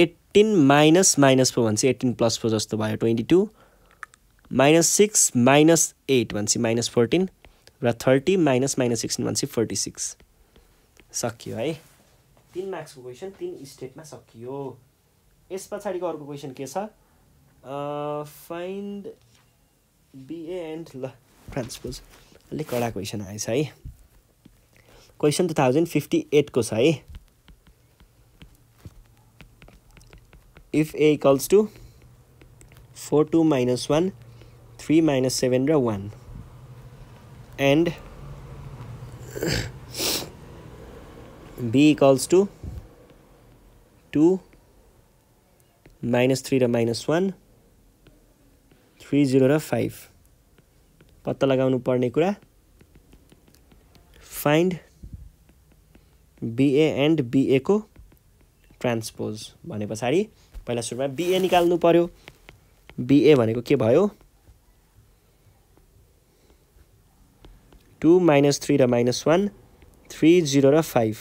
eighteen minus minus four भन्छ एट्टिन प्लस फोर जस्तो भयो twenty two minus six minus eight भनेपछि माइनस फोर्टिन र थर्टी माइनस माइनस सिक्सटिन भनेपछि फोर्टी सिक्स सकियो है तिन मार्क्सको क्वेसन तिन स्टेटमा सकियो यस पछाडिको अर्को क्वेसन के छ फाइन्ड बिए एन्ड ल ट्रान्सपोज अलिक कडा क्वेसन आएछ है क्वेश्चन टू थाउजेंड फिफ्टी एटको छ है if A equals four two minus one three minus seven र and and B equals two two minus three र माइनस थ्री जीरो र लगन पत्ता लगाउनु पर्ने कुरा फाइंड बिए एन्ड बिएको ट्रान्सपोज भने पछाडि पहिला सुरुमा बिए निकाल्नु पऱ्यो बिए भनेको के भयो टु माइनस थ्री र माइनस वान थ्री जिरो र five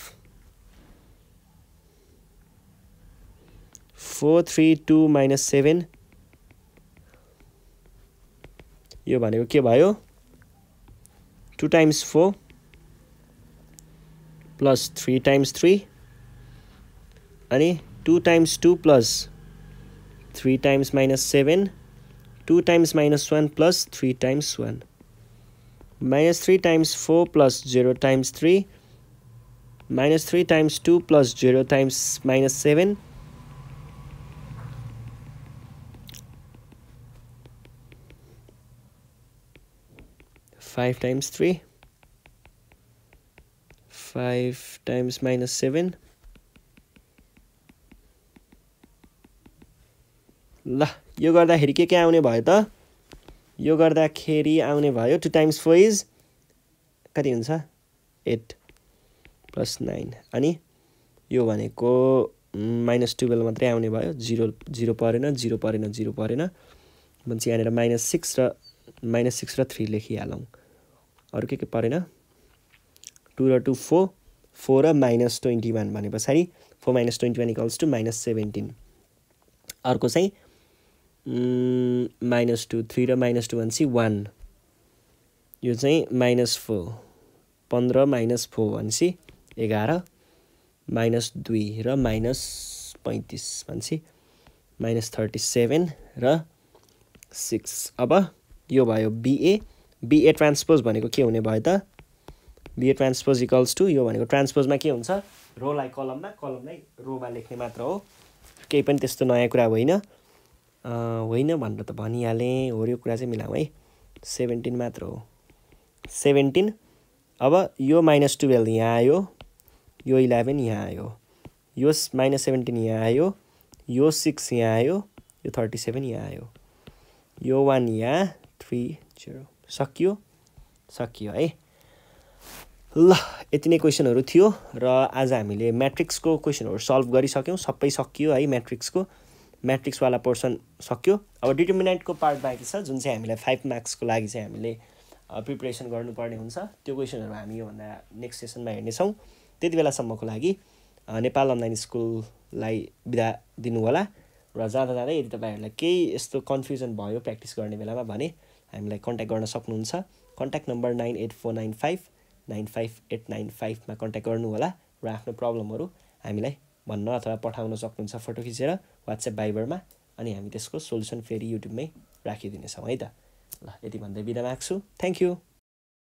four three two minus seven यो भनेको के भयो two times four plus 3 times 3 અને 2 times 2 plus 3 times minus 7 2 times minus 1 plus 3 times 1 minus 3 times 4 plus 0 times 3 minus 3 times 2 plus 0 times minus 7 5 times 3 5 times minus 7 ल यो गर्दाखेरि के के आउने भयो त यो गर्दाखेरि आउने भयो टु टाइम्स फोर इज कति हुन्छ एट प्लस नाइन अनि यो भनेको माइनस टुवेल्भ मात्रै आउने भयो जिरो जिरो परेन जिरो परेन जिरो परेन भनेपछि यहाँनिर माइनस सिक्स र माइनस सिक्स र थ्री लेखिहालौँ अरू के के परेन टू र टू फोर फोर र माइनस ट्वेन्टी वान भने पछाडि four minus twenty one equals to minus seventeen अर्को चाहिँ माइनस टू थ्री र माइनस टू भनेपछि वान यो चाहिँ माइनस फोर पन्ध्र माइनस फोर भनेपछि एघार माइनस दुई र माइनस पैँतिस भनेपछि माइनस थर्टी सेभेन र सिक्स अब यो भयो बिए बिए ट्रान्सपोज भनेको के हुने भयो त बिए ट्रान्सपोज इक्वल्स टू यो भनेको ट्रान्सपोजमा के हुन्छ रोलाई कलममा कलमलाई रोमा लेख्ने मात्र हो केही पनि त्यस्तो नयाँ कुरा होइन होइन भनेर त भनिहालेँ हो यो कुरा चाहिँ मिलाउँ है सेभेन्टिन मात्र हो सेभेन्टिन अब यो माइनस टुवेल्भ यहाँ आयो यो इलेभेन यहाँ आयो यो माइनस सेभेन्टिन यहाँ आयो यो सिक्स यहाँ आयो यो थर्टी सेभेन यहाँ आयो यो वान यहाँ थ्री जिरो सकियो सकियो है ल यति नै क्वेसनहरू थियो र आज हामीले म्याट्रिक्सको क्वेसनहरू सल्भ गरिसक्यौँ सबै सकियो है म्याट्रिक्सको म्याट्रिक्सवाला पोर्सन सक्यो अब डिटर्मिनेन्टको पार्ट बाँकी छ जुन चाहिँ हामीलाई फाइभ मार्क्सको लागि चाहिँ हामीले प्रिपरेसन गर्नुपर्ने हुन्छ त्यो क्वेसनहरू हामी योभन्दा नेक्स्ट सेसनमा हेर्नेछौँ त्यति बेलासम्मको लागि नेपाल अनलाइन स्कुललाई बिदा दिनु होला र जाँदा जाँदै यदि तपाईँहरूलाई केही यस्तो कन्फ्युजन भयो प्र्याक्टिस गर्ने बेलामा भने हामीलाई कन्ट्याक्ट गर्न सक्नुहुन्छ contact number nine eight four nine five nine five eight nine फाइभमा कन्ट्याक्ट गर्नुहोला र आफ्नो प्रब्लमहरू हामीलाई भन्न अथवा पठाउन सक्नुहुन्छ फोटो खिचेर वाट्सएप भाइबरमा अनि हामी त्यसको सोल्युसन फेरि युट्युबमै राखिदिनेछौँ है त ल यति भन्दै बिदा माग्छु थ्याङ्क यू